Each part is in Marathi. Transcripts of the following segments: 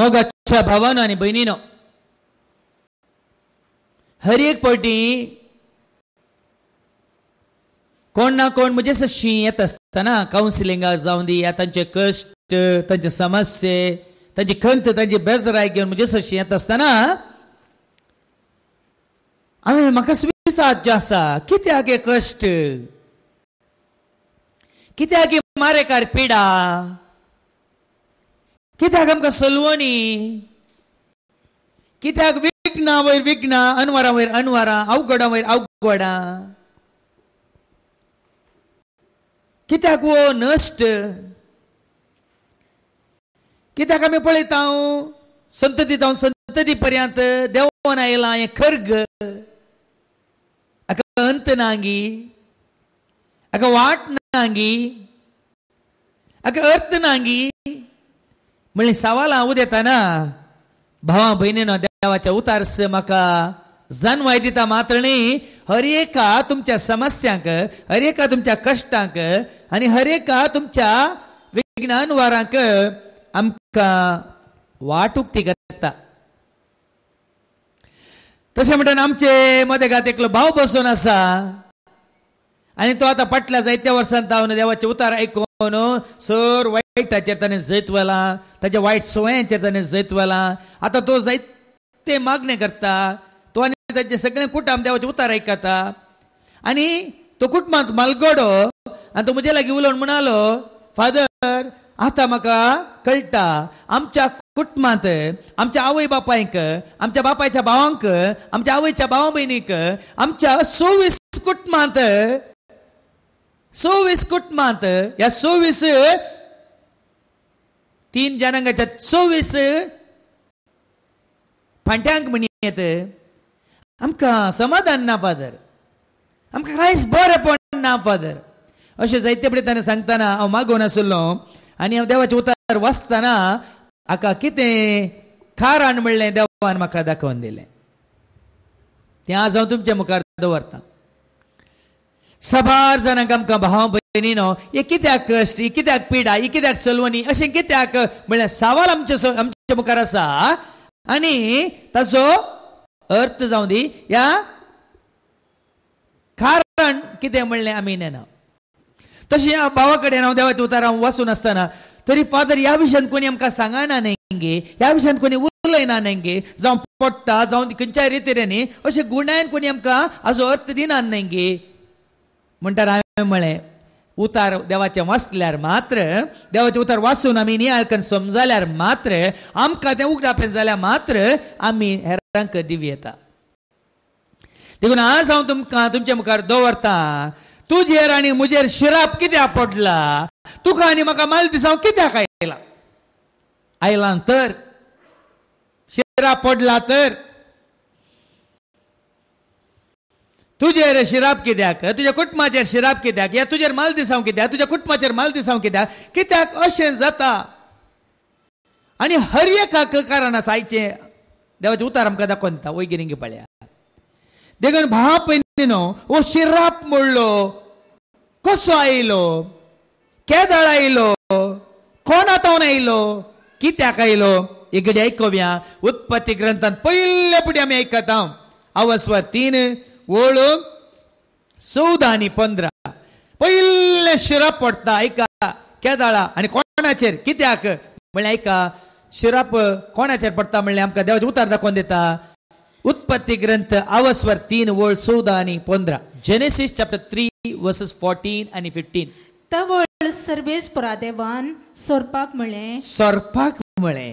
मग अच्छा भावानं आणि बहिणीनं हर एक पटी कोण ना कोण म्हणजे सशी येत असताना काउन्सिलिंगाक जाऊन या त्यांचे कष्ट तांचे समस्ये त्यांची खंत त्यांची बेजराय घेऊन म्हणजे सशी येत असताना आम्ही म्हाका विचारचे आसा कित्याक हे कष्ट कित्याक मारेकार पिडा कित्याक आमकां सलवणी कित्याक विघ्ना वयर विघ्ना अनवरा वयर अनवरा अवघडा वयर अवघडा कित्याक वो नश्ट कित्याक आमी पळयता हांव संतती जावन संतती पर्यंत देवान आयला हे खर्ग हाका अंत ना गी हाका वाट ना गी हाका अर्थ ना गी म्हणजे सावाला हांव देताना भावा भयणीनं देवाच्या उतारस म्हाका जाणवाय दिता मात्र न्ही हरेका तुमच्या समस्यांक हरेका तुमच्या कष्टांक आणि हरेका तुमच्या विज्ञान वारांक आमकां वाट ती करता तशें म्हणतात आमचे मदेगात एकलो भाव बसून असा आणि तो आता पटला जायत्या वर्सान धांवन देवाचे उतार आयकून ಅವನು सर ವೈಟ್ जैत ಜೈತ್ವಲ್ಲ त्याच्या वाईट सोया जैत जैतवाला आता तो जैत ते मागणे करता तो आणि त्याचे सगळे कुटाम देवाचे उतार ऐकता आणि तो कुटमांत मालगोडो आणि तो म्हजे लागीं उलोवन म्हणालो फादर आता म्हाका कळटा आमच्या कुटुंबात आमच्या आवय बापायक आमच्या बापायच्या भावांक आमच्या आवयच्या भावा भयणीक आमच्या सोवीस कुटुंबात सव्वीस कुटुंबात या सव्वीस तीन जनांच्या सव्वीस फांट्यांक म्हणत येत आमकां समाधान ना फादर आमकां कांयच बरेपण ना फादर अशें जायते फुडें ताणें सांगताना हांव मागोवन आसलो आनी हांव देवाच्या उतार वाचतना हाका कितें खारण म्हणलें देवान म्हाका दाखोवन दिलें तें आज हांव तुमच्या मुखार दवरतां सभार जनांक आमकां भाव न्हू हे कित्याक कश्ट ही कित्याक पिडा ही कित्याक चलवणी अशें कित्याक म्हळ्यार सवाल आमच्या आमच्या मुखार आसा आनी ताचो अर्थ जावं दी ह्या कारण कितें म्हणलें आमी नेना तशें ह्या भावा कडेन हांव देवाच्या उतार हांव वाचून आसतना तरी फादर ह्या विशयान कोणी आमकां सांगना गे ह्या विशयान कोणी उलयना गे जावं पडटा जावं खंयच्याय रितीन न्ही अशें गुणायन कोणी आमकां हाजो अर्थ दिना गे म्हणतात हांवें म्हळें उतार देवाचें वाचल्यार मात्र देवाचें उतार वाचून आमी नियाळकन समजाल्यार मात्र आमकां तें उगडापेत जाल्यार मात्र आमी हेरांक दिवी येता देखून आज हांव तुमकां तुमच्या मुखार दवरतां तुजेर आनी म्हजेर शिराप कित्याक पडला तुका आनी म्हाका माल दिसांव कित्याक आयला आयलां तर शिराप पडला तर रे शिराब कित्याक तुझ्या कुटुंबाचेर शिराब कित्याक या तुजेर माल दिसांव कित्याक तुज्या कुटुंबाचेर माल दिसांव कित्याक कित्याक अशें जाता आनी हर एकाक कारण आसा आयचें देवाचे उतार आमकां दाखोवन दिता पळया देखून भाव पयली न्हू ओ शिराप मोडलो कसो आयलो केदळ आयलो कोण आतां आयलो कित्याक आयलो इकडे ऐकव्या उत्पत्ती ग्रंथान पयले फुडें आमी आयकता अवस्व तीन ओळ चौदा आणि पंधरा पहिले शिराप पडता ऐका केदाळा आणि कोणाचेर कित्याक म्हणजे ऐका शिराप कोणाचेर पडता म्हणले आमकां देवाचे उतार दाखोवन देता उत्पत्ती ग्रंथ आवस्वर तीन वळ चौदा आणि पंधरा Genesis chapter three verses fourteen आणि फिफ्टीन तवळ सर्वेस पुरादेवान सोरपाक म्हळे सोरपाक म्हळे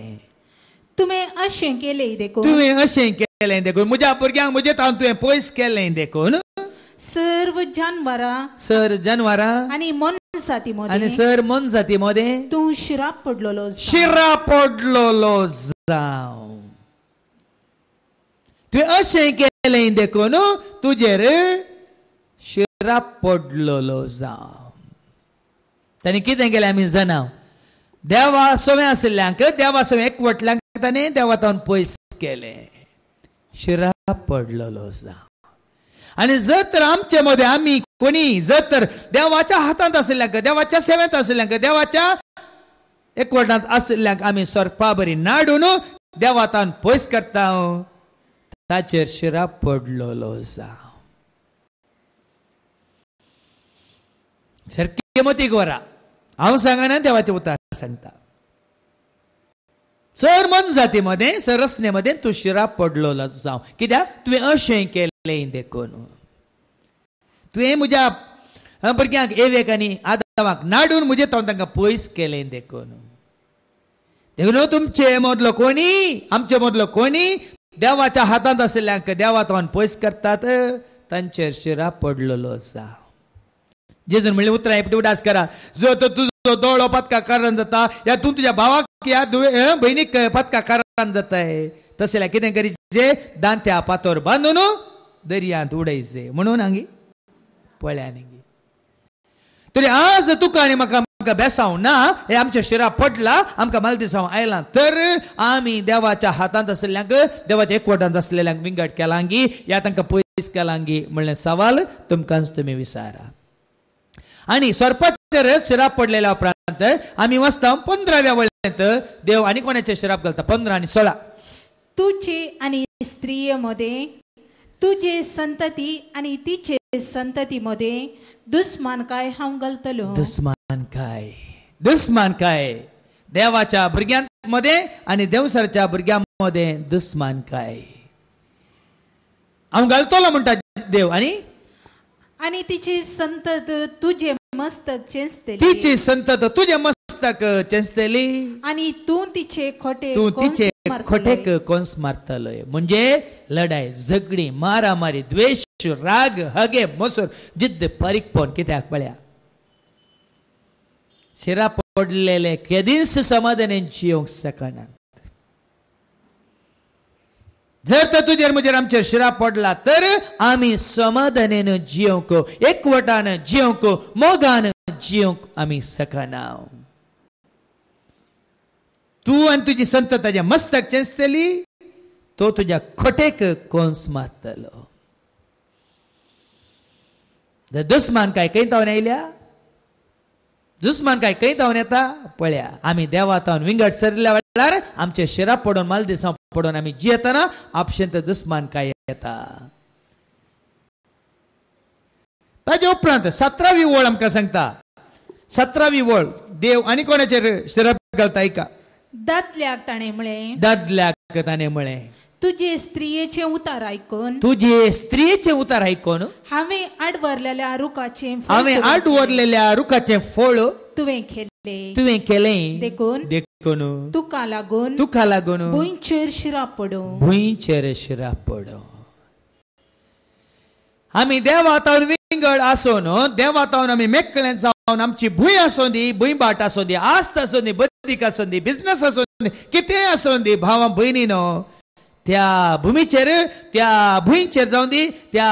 तुम्ही अशें केले देखो तुम्ही अशें केले केलें देखून म्हज्या भुरग्यांक म्हजे तावन तुवें पयस केलें देखून सर्व जानवरां सर जनवरां आणि मनसाती आणि मध्ये सर मन जाती मोदे तू शिराप पडलोलो शिरा पडलोलो जाव तुवें अशें केलें देखून तुजेर शिराप पडलोलो जाव ताणें कितें केलें आमी जाणाव देवा सवें आशिल्ल्यांक देवा सवें एकवटल्यांक ताणें देवा तावन पयस केलें शिरा पडलेलो असा आणि जर तर आमच्या मध्ये आम्ही कोणी जर तर देवाच्या हातांत आसल्यांक देवाच्या सेवेंत आसल्यांक देवाच्या एकवटांत असल्या आम्ही सोरपा बरी नाडून देवातान पयस करता हो. ताचेर शिरा पडलेलो आसा सारकी मतीक वरा हांव सांगना देवाचे उतार सांगता चर मन जातीमध्ये सरसनेमध्ये शिरा पडलोलो जावं कित्याक तुवें अशें केलें देखून तुवें म्हज्या भुरग्यांक एवेक आनी आदावाक नाडून म्हजे तोंड तांकां पयस केलें देखून देखून तुमचे मदलो कोणी आमचे मदलो कोणी देवाच्या हातांत आशिल्ल्यांक देवा तोंड पयस करतात तांचेर शिरा पडलोलो जे जेजून म्हणलें उतरां हेपटी उडास करा जो तो तुजो दोळो पत्का कारण जाता या तूं तुज्या भावाक या दुवे बहिणी कळपात काकारान जात आहे तसे कितें करायचे दान त्या पातोर बांधून दर्यात उडयचे म्हणून हांगी पळ्या हांगी तरी आज तुका आणि म्हाका बेसाव ना हे आमच्या शिरा पडला आमका मला दिसाव आयला तर आमी देवाच्या हातांत असलेल्यांक देवाच्या एकवटांत असलेल्यांक विंगड केलांगी या तांकां पयस केलांगी म्हणलें सवाल तुमकांच तुमी विसारा आणि सरपंच शिराप पडलेल्या उपरांत आम्ही वाचता पंधराव्या वळ्यात देव आणि कोणाचे शिराप घालता पंधरा आणि सोळा तुझे आणि मध्ये तुझे संतती आणि तिचे संतती मध्ये दुस्मान काय हांव घालतलो दुस्मान काय दुस्मान काय देवाच्या भुरग्यांमध्ये आणि देवसरच्या भुरग्यांमध्ये दुस्मान काय हांव घालतलो म्हणटा देव आणि आणि तिची संतत तुझे मस्तक चेंचतेली तिची संतत तुझे मस्तक चेंचतेली आणि तू तिचे खोटे तू तिचे खोटे खोटेक कोंस म्हणजे लढाई झगडी मारामारी द्वेष राग हगे मसूर जिद्द पण कित्याक पळ्या शिरा पडलेले कधीच समाधान जिवंक शकना जर तर तुझेर म्हजेर आमच्या शिरा पडला तर आम्ही समाधानेन जिवंक एकवटान जिवंक मोगान जिवंक आम्ही सकना तूं आनी तुजी संत त्याच्या मस्तक चेंचतली तो तुझ्या खोटेक कोण मारतलो जर दुस्मान काय खंय तावन आयल्या दुस्मान काय खंय तावून येता पळया आम्ही देवा विंगड सरल्या वेळार आमचे शिरा पडून मला दिसा పడోనమి జీతన ఆప్షన్ తో काय येता ताज्या उपरांत सतरावी ओळ आमकां सांगता सतरावी ओळ देव आनी कोणाचेर श्रप घालता ऐका दादल्याक ताणें म्हळें दादल्याक ताणें म्हळें तुजे स्त्रियेचे उतार आयकून तुजे स्त्रियेचे उतार आयकून हांवें आडवरलेल्या रुखाचे हांवें आडवरलेल्या रुखाचे फळ तुवें तुवें केलें देखून देखून तुका लागून तुका लागून भुंयचेर शिरा पडो भुंयचेर शिरा पडो आमी देव विंगड आसून देव वातावरण आमी मेकळें जावन आमची भूंय आसूं दी भूंय बाट आसूं दी आस्त आसूं दी बदीक आसूं दी बिझनेस आसूं दी कितेंय आसूं दी भावा भयणीन त्या भुमीचेर त्या भुंयचेर जावं दी त्या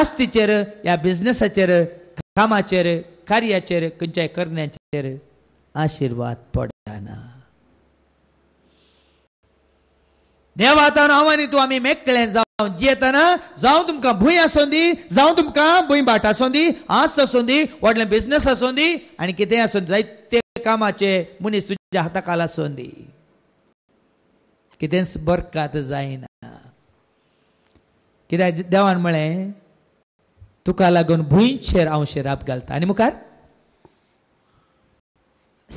आस्तीचेर या बिझनेसाचेर कामाचेर कार्याचेर खंयच्याय करण्याचेर आशिर्वाद पडना देवातान आतां आव्हानी तूं आमी मेकळे जावं जियेतना जावं तुमकां भूंय आसूं दी जावं तुमकां भूंय भाट आसूं दी आस आसूं दी व्हडलें बिझनेस आसूं दी आनी कितें आसूं जायते कामाचे मनीस तुज्या हाता काल आसूं दी कितेंच बरकात जायना कित्याक देवान म्हळें तुका लागून शेर हांव शिराप घालता आनी मुखार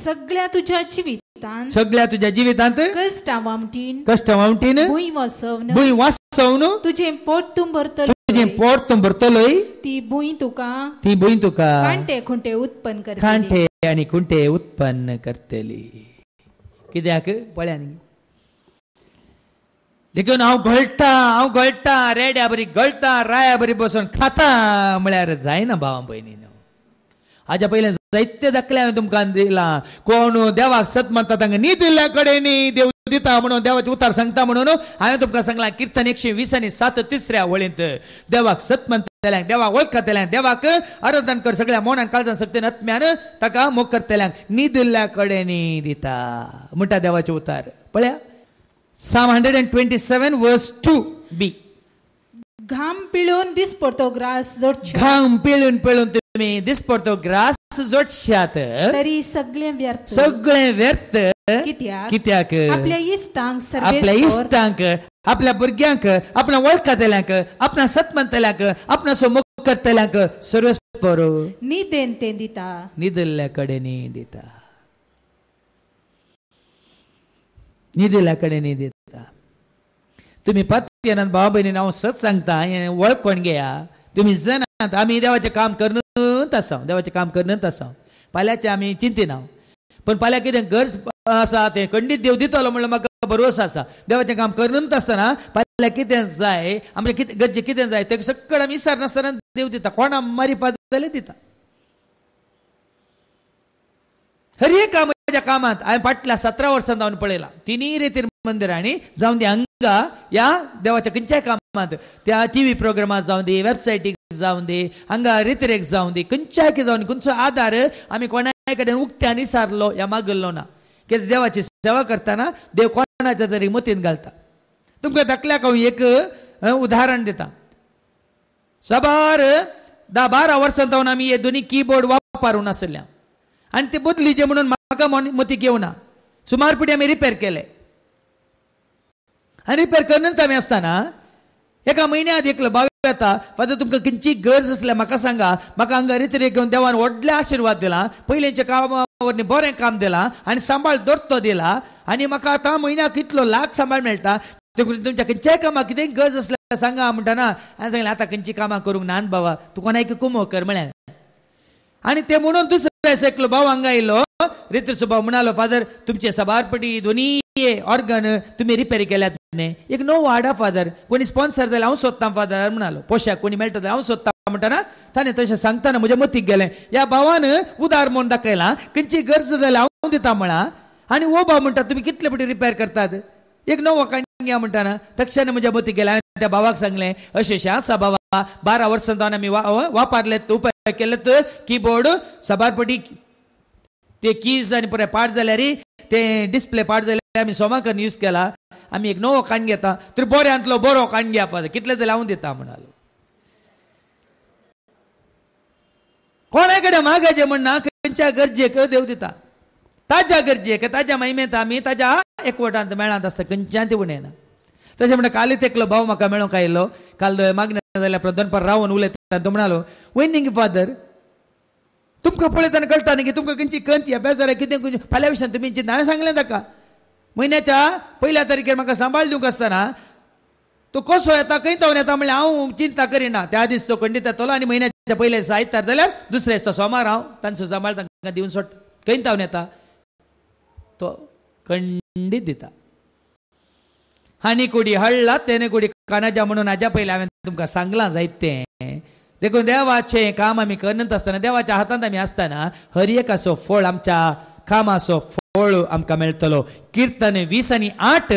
सगळ्या तुज्या जिवितांत सगळ्या तुज्या जिवितांत कश्ट वामटीन कश्ट वामटीन भूंय वसवन वासवन तुझे पोट तूं भरतलो तुझे पोट तूं भरतलोय ती भूंय तुका ती भूंय तुका कांटे खुंटे उत्पन्न करतली कांटे आनी खुंटे उत्पन्न करतली कित्याक पळयान देखून हांव गळटा हांव गळटा रेड्या बरी गळटा राया बरी बसून खाता म्हळ्यार जायना भावा भयणीन हाज्या पयलें जैत्य दाखले हांवें तुमकां दिला कोण देवाक सत मानता तांकां न्ही दिल्ल्या कडेन देव दिता म्हणून देवाचे उतार सांगता म्हणून हांवें तुमकां सांगला किर्तन एकशे वीस आनी सात तिसऱ्या वळेंत देवाक सत मानतल्यांक देवाक वळखतल्यांक देवाक आराधन कर सगळ्या मोनान काळजान सक्तेन आत्म्यान ताका मोग तेल्यांक न्ही दिल्ल्या कडेन दिता म्हणटा देवाचे उतार पळया Psalm 127 verse बी घाम पिळून दिस पडतो ग्रास जोडशात घाम पिळून पिळून तुम्ही दिस पडतो ग्रास जोडशात तरी सगळे व्यर्थ सगळे व्यर्थ कित्याक कित्याक आपल्या इश्टांक आपल्या इश्टांक आपल्या भुरग्यांक आपल्या वळखतल्यांक आपल्या सतमंतल्यांक आपल्या समोर करतल्यांक सर्वस्पोरो निदेन देन ते दिता निदल्ल्या कडेन दिता निधीलाकडे निधी देता तुम्ही पत्नी बाबा बहिणीन हांव सच सांगता हे वळखण घेया तुम्ही जनात आम्ही देवाचे काम करनूत असा देवाचे काम असा पाल्याचे आम्ही आमी नाव पण पाल्या कितें गरज आसा तें खंडीत देव दितलो म्हणलं म्हाका भरोसा आसा देवाचें काम करनूत आसतना पाल्या कितें जाय आमचे कितें गरजे कितें जाय तें सगळें आमी विसारनासतना देव दिता कोणा मारिपात जाल्यार दिता हर एक काम माझ्या कामात आय पाटला सतरा वर्सां जावन पळयलां तिनूय मंदिर मंदिरांनी जाऊन दी हांगा ह्या देवाच्या खंयच्याय कामात त्या टी व्ही प्रोग्रामात जावं दी वेबसायटीक जावं दे हांगा रितरेक जावं दी खंयच्याय जावं खंयचो आदार आमी कोणाय कडेन उक्त्यान विसारलो या मागल्लो ना कित्याक देवाची सेवा करताना देव कोणाच्या तरी मतीन घालता तुमकां धाकल्याक हांव एक उदाहरण दिता सबार धा बारा वर्सां जावन आमी हे दोनी कीबोर्ड वापरून नासल्या आनी ते बदलीचे म्हणून मती घेवं ना सुमार पिडी आमी रिपेर केले आनी रिपेर करनात आमी आसतना एका आदी एकलो बाबा येता फादर तुमकां खंयची गरज आसल्यार म्हाका सांगा म्हाका हांगा रितरे घेवन देवान व्हडले आशिर्वाद दिला पयलींच्या वरनी बरें काम दिलां आनी सांबाळ दोरतो दिला आनी म्हाका आतां म्हयन्याक कितलो लाख सांबाळ मेळटा तुमच्या खंयच्याय कामाक कितें गरज आसल्यार सांगा म्हणटना हांवें सांगलें आतां खंयची कामां करूंक नान बाबा तूं कोणाक कुमो कर म्हळ्यार आनी ते म्हणून दुसरे एकलो भाव हांगा येयलो सुबह म्हणालो फादर तुमचे सभारपटी दोन्ही ऑर्गन तुम्ही रिपेर केल्यात न्ही एक नो वाडा फादर कोणी स्पॉन्सर जाल्यार हांव सोदतां फादर म्हणालो पोशाक कोणी मेळटा जाल्यार हांव सोदतां म्हणटाना ताणें तशें सांगताना म्हज्या मतीक गेलें ह्या भावान उदार म्हूण दाखयलां खंयची गरज जाल्यार हांव दिता म्हणा आनी हो भाव म्हणटा तुमी कितले पटी रिपेर करतात एक नो काणी घ्या म्हणटाना तक्षण म्हज्या मतीक गेला हांवें त्या भावाक सांगलें अशें आसा बाबा बारा वर्सां जावन आमी वापरलेत उपाय केलेत कीबोर्ड सभारपटी ते कीज आनी पाठ पाड रे ते डिस्प्ले पाड झाले आम्ही सोमाकर न्यूज यूज केला आम्ही एक नवो कान घेता तर बऱ्यांतलो बरो कान घ्या जाय कितले जाल्यार लावून देता म्हणालो कोणाकडे कडेन मागाचे म्हण ना खंयच्या गरजेक देव दिता ताच्या गरजेक ताच्या महिमेत आमी ताज्या एकवटांत मेळांत आसता खंयच्यान ते उणयना तशें म्हणटा कालच एकलो भाव म्हाका मेळोंक आयिल्लो काल मागण्या जाल्यार दनपार रावन उलयता तो म्हणालो वेनिंग फादर तुमकां पळयतना कळटा न्ही की तुमकां खंयची कंत अभ्यास जाल्यार कितें फाल्यां विशयान तुमी चिंतान सांगलें ताका म्हयन्याच्या पयल्या तारखेर म्हाका सांबाळ दिवंक आसतना तो कसो येता खंय तावन येता म्हणल्यार हांव चिंता करिना त्या दीस तो खंडीत येतलो आनी म्हयन्याच्या पयले दिसा आयतार जाल्यार दुसऱ्या दिसा सोमार हांव तांचो सांबाळ तांकां दिवन सोट खंय तावन येता तो खंडीत दिता आनी कोडी हळला तेणे कोडी कानाजा म्हणून हाज्या पयले हांवें तुमकां सांगलां जायतें देखून देवाचें काम आम्ही करत असताना देवाच्या हातांत आमी असताना हर फळ आमच्या कामाचो फळ आमकां मेळटलो कीर्तन वीस आणि आठ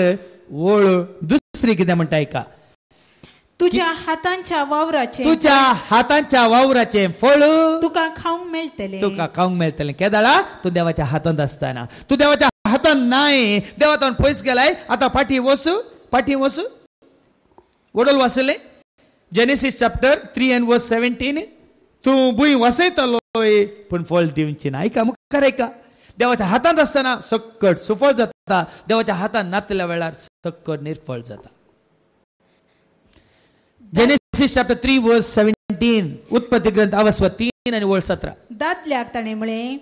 ओळ दुसरी कितें म्हणटा तुझ्या हातांच्या वावराचे तुझ्या हातांच्या वावराचे फळ तुका खाऊक मेळटले तुका खाऊक मेळटले केदाळा तू देवाच्या हातांत असताना तू देवाच्या हातांत नाही देवातान पयस गेलाय आता पाठी वसू पाठी वसू वडोल वाचले जेनेसिस चॅप्टर थ्री अँड वर्स 17 तू भुई वसयतलोय पण फळ देवची नाही का मग खरंय का देवाच्या हातांत असताना सक्कट सुफळ जाता देवाच्या हातात नातल्या वेळार सक्कट निर्फळ जाता Genesis chapter three verse seventeen उत्पत्ती ग्रंथ अवस्व तीन आणि वर्ष सतरा दादल्याक ताणें म्हळें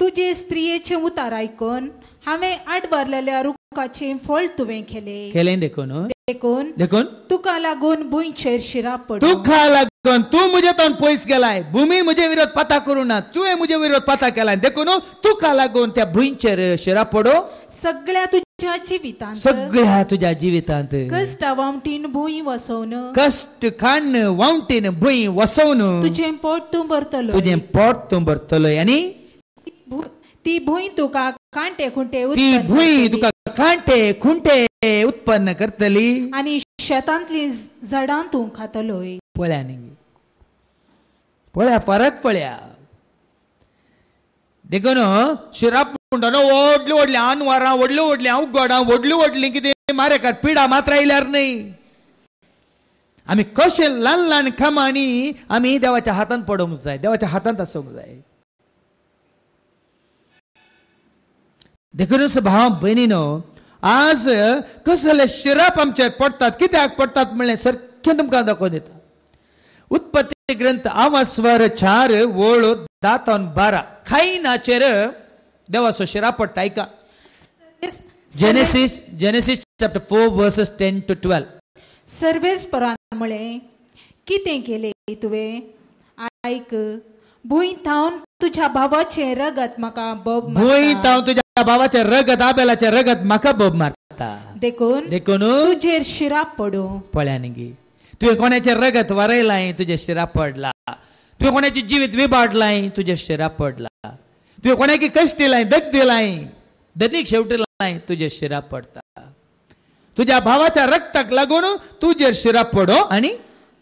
तुजे स्त्रियेचे उतार ऐकून हांवें आठ बारलेल्या लोकांचे फळ तुवें केले केलें देखून देखून देखून तुका लागून बुंयचेर शिरा पड तुका लागून तू मुझे तो पयस गेलाय भूमी मुझे विरोध पाता करू ना तुवें मुझे विरोध पाता केलाय देखून तुका लागून त्या भुंयचेर शिरा पडो सगळ्या तुझ्या जिवितांत सगळ्या तुझ्या जिवितांत कष्ट वावटीन भूंय वसोवन कष्ट खाण वावटीन भुंय वसवन तुझे पोट तू भरतलो तुझे पोट तू भरतलो आणि ती भुई तुका कांटे खुंटे ती भुई तुका कांटे खुंटे उत्पन्न करतली आणि शेतांतली झाडां तू खातलोय पळ्या न्ही पळ्या फरक पळ्या देखून शिराप म्हणटा व्हडली व्हडली अनवारा व्हडली व्हडली हांव गोडां व्हडली व्हडली कितें मारेकार पिडा मात्र आयल्यार न्ही आमी कशें ल्हान ल्हान कामांनी आमी देवाच्या हातान पडोवंक जाय देवाच्या हातांत आसूंक जाय देखूनच भाव बहिणीनो आज कसले शिराप आमचे पडतात कित्याक पडतात म्हणले सारखे तुमकां दाखोवन दिता उत्पत्ती ग्रंथ आवा स्वर चार ओळो दातोन बारा खायनाचेर देवाचो शिराप पडटा आयका Genesis Genesis chapter four verses ten to twelve सर्वेस परामुळे कितें केले तुवें आयक भूंय थावन तुझ्या भावाचे रगत म्हाका भूंय थावन तुझ्या बाबाच्या रगत आबेलाच्या रगत म्हाका बब मारता देखून देखून तुजेर शिरा पडू पळ्यान गी तुवें कोणाचे रगत वरयलाय तुझे शिरा पडला तुवें कोणाची जिवीत विबाडलाय तुजे शिरा पडला तुवें कोणाकी कश्ट दिलाय दग दिलाय दनीक शेवटी लाय शिरा पडता तुझ्या भावाच्या रक्ताक लागून तुजेर शिरा पडो आणि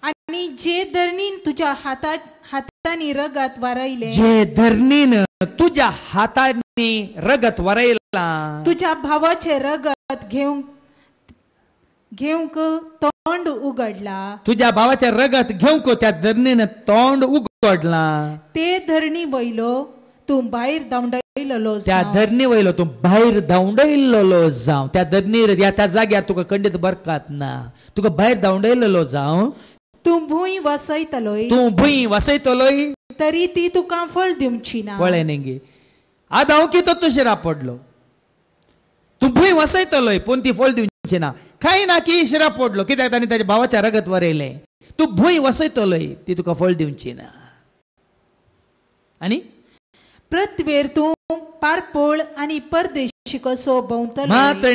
आणि जे धरणीन तुझ्या हाता हातांनी रगत वारयले जे धरणीन तुझ्या हाताने रगत वरायला तुझ्या भावाचे रगत घेऊन घेऊन तोंड उघडला तुझ्या भावाचे रगत घेऊन त्या धरणीने तोंड उघडला ते धरणी वयलो तू बाहेर धावडलो त्या धरणी वयलो तू बाहेर धावडलो जाऊ त्या धरणीर या त्या जाग्यार तुका खंडीत बरकात ना तुका भायर धावडलो जाऊ तू भूंय वसयतलोय तू भूंय वसयतलोय तरी ती तुका फळ दिवची ना पळय नेंगी आज हांव कितोत तशें रापडलो तूं भंय वसयतलोय पूण ती फळ दिवची ना कांय ना की शिरा पडलो कित्याक ताणें ताच्या भावाच्या रगत वरयलें तूं भंय वसयतलोय ती तुका फळ दिवची ना आनी प्रतवेर तूं पारपोळ आनी परदेशी कसो भोंवतलो मात्र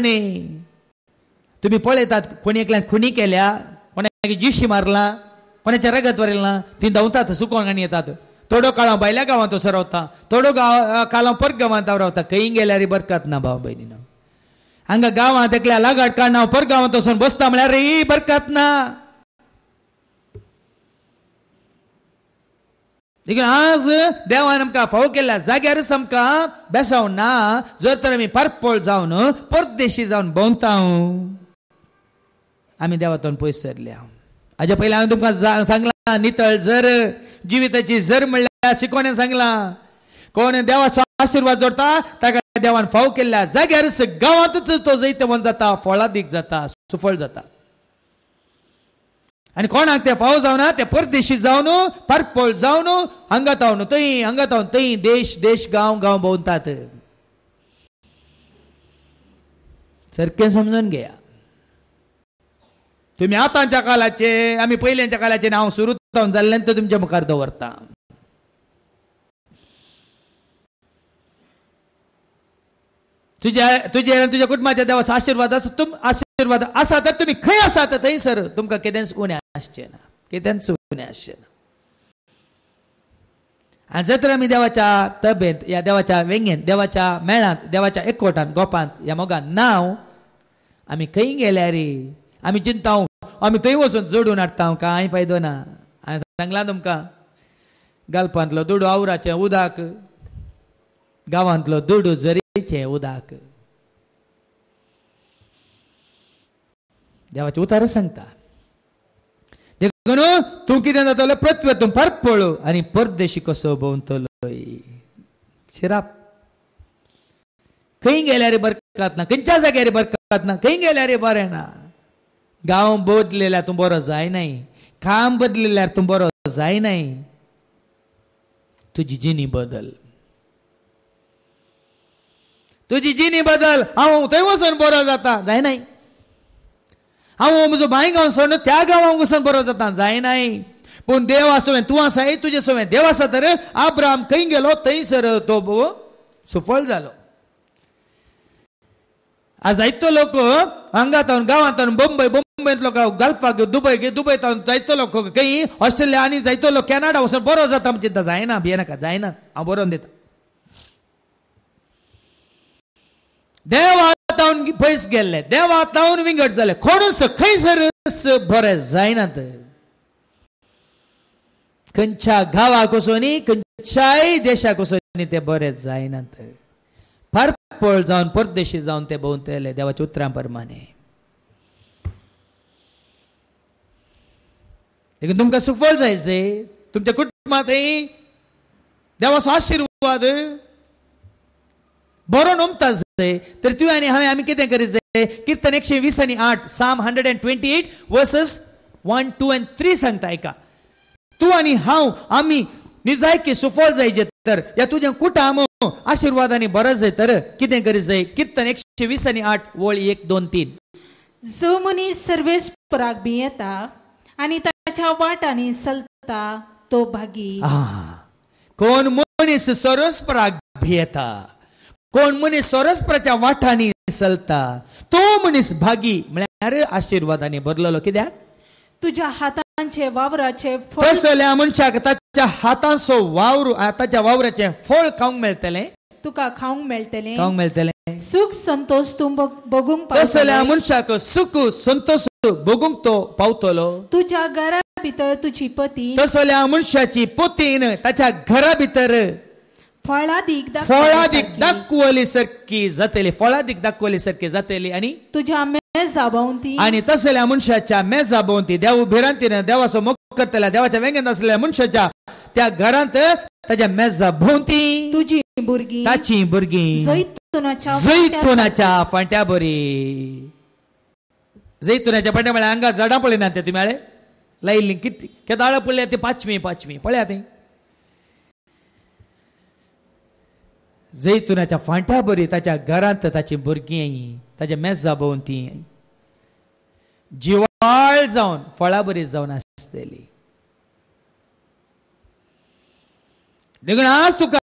तुम्ही पळयतात कोणी एकल्यान खुणी केल्या कोणाक जिशी मारला कोणाच्या रगत वरयला ती धांवतात सुकोन आनी येतात थोडं काळ भायल्या गावात असं रावता थोडो गाव काळा परत गावात रावता खंय गेल्यार बरकत ना भाव बहिणीनं हांगा गांवांत एकल्या लागाट काडना नाव परत गावात वचून बसता म्हळ्यार रे बरकत ना देखून आज देवान आमकां फाव केल्या जाग्यार आमकां बेसाव ना जर तर आमी पारपोळ जावन परदेशी जावन भोंवता आमी देवातून पयस सरल्या हाज्या पयलीं हांवें तुमकां सांगलां नितळ जर जिविताची जर म्हणल्या शिकवण्या कोणे सांगला देवा देवाचो आशीर्वाद जोडता ताका देवान फाव केल्ल्या जाग्यार गावातच तो जैतवन जाता फळादीक जाता सुफळ जाता आणि कोणाक ते फाव जावना ते परदेशी जावन परपळ जावन हांगा तावन तय हांगा तावन थंय देश देश गाव गाव भोंवतात सरके समजून घेया तुम्ही आतांच्या कालाचे आम्ही पहिल्यांच्या कालाचे नाव सुरू जावन जाल्ल्यान तुमच्या मुखार दवरता तुझ्या तुझ्या तुझ्या कुटुंबाच्या देवाचो आशीर्वाद आसा तुम आशिर्वाद आसा तर तुम्ही खंय आसा तर सर तुमकां केदेंच उणें आसचें ना केदेंच उणें आसचें ना आणि जर तर आम्ही देवाच्या तब्येत या देवाच्या वेंगेन देवाच्या मेळांत देवाच्या एकवटांत गोपांत या मोगान नाव आम्ही खंय गेल्या रे आम्ही चिंताव आम्ही थंय वचून जोडून हाडटा कांय फायदो ना सांगलां गालपांतलो दुडो आवराचें उदक गांवांतलो दुडू जरीचें उदक देवाचे उतार सांगता देखून तूं कितें जातलो प्रत्वेतून परत पळो आनी परदेशी कसो भोंवतलो शिराप खंय गेल्यार बरकात ना खंयच्या जाग्यार बरकात ना खंय गेल्यार बरें ना गांव बदलेल्यार तूं बरो जाय नाही काम बदलेल्यार तूं बरो जाय नाही तुझी जिनी बदल तुझी जिनी बदल हांव थंय वचून बरो जाता जाय नाही हांव म्हजो बाई गांव सोडून त्या गांवांक वचून बरो जाता जाय नाही पूण देव आसोवें तूं आसा तुजे सोवें देव आसा तर आब्राम खंय गेलो थंयसर तो सुफळ जालो आज जायतो लोक हांगा तावन गांवांत बंबय मुंबईत लोक गल्फाक दुबय गे दुबय जायचो लोक काही ऑस्ट्रेलिया आनी जायतो लोक कॅनडा वचून बरो जाता आमची भिये जायना नका जायना हांव बरोवन दिता देव आतावून पैस गेल्ले देव आतावून विंगड जाले खोडस खंयसर बरें जायनात खंयच्या गावा कसोनी खंयच्याय देशा कसोनी ते बरे जायनात फार पळ जावन परदेशी जावन ते भोंवतले देवाच्या उतरां प्रमाणे देखून तुमकां सुफल जायचे तुमच्या कुटुंबातही देवाचो आशिर्वाद बरो नमता तर तुवें आनी हांवें आमी कितें करीत जाय किर्तन एकशे वीस आनी आठ Psalm hundred and twenty eight verses one two and three सांगता आयका तूं आनी हांव आमी निजायकी सुफल जायचे तर या तुझ्या कुटाम आनी बरं जाय तर कितें करीत जाय कीर्तन एकशे वीस आनी आठ वळ एक दोन तीन जो मनीस सर्वेस बी येता आनी त्याच्या वाटाने सलता तो भागी कोण मनीस परस्पराक भियेता कोण मनीस परस्पराच्या वाटाने सलता तो मनीस भागी म्हळ्यार आशीर्वादाने भरलेलो कित्याक तुझ्या हातांचे वावराचे फसल्या मनशाक ताच्या हातांचो वावर ताच्या वावराचे फळ खावंक मेळटले तुका खाऊंक मेळटले खावंक मेळटले सुख संतोष तुम बघूंक पसल्या मनशाक सुख संतोष बघूंक तो पावतलो तुझ्या घरा भितर तुझी पती तसल्या मनशाची पोतीन ताच्या घरा भितर फळा फळादीक फळा दाखवली सारखी जातली फळा दाखवली सारखी जातली आणि तुझ्या मेजा आणि तसल्या मनशाच्या मेजा भोवती देव भिरांतीन देवाचो मोख करतल्या देवाच्या वेंगेन असलेल्या मनशाच्या त्या घरांत ताच्या मेजा भोवती तुझी भुरगी ताची भुरगी जैतुनाच्या जैतुनाच्या फांट्या बरी जैतुनाच्या पडण्या म्हळ्यार हांगा जडा पळय ना ते तुमी लायिल्लीं के दाळ पडल्या ते पाचवी पाचवी पळया ते जैतुनाच्या फांट्या बरी ताच्या घरांत त्याची भुरगीं त्याच्या मेस जाबोवन ती जिवाळ जावन फळां बरी जावन आसतली देखून आज तुका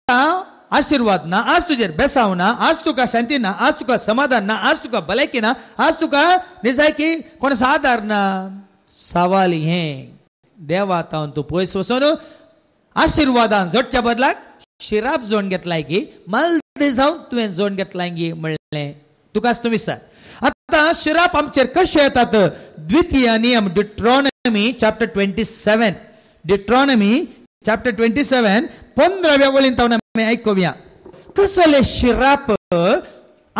आशीर्वाद ना आज तुझे बेसाव ना आज तुका शांती ना आज तुका समाधान ना आज तुका भलायकी ना आज तुका निजायकी कोण आधार ना सवाल हे देवा तावन तू पयस वचून आशिर्वादान जोडच्या बदलाक शिराप जोड घेतलाय की मल जावन तुवें जोड घेतलाय गी म्हणलें तुकाच तूं विसर आता शिराप आमचेर कशें येतात द्वितीय नियम Deuteronomy chapter twenty seven Deuteronomy chapter 27, ಪೊಂದ್ರವ್ಯವಳಿನ ತಾವು ನಮ್ಮ ಐಕೋವ್ಯ ಕಸಲೆ शिराप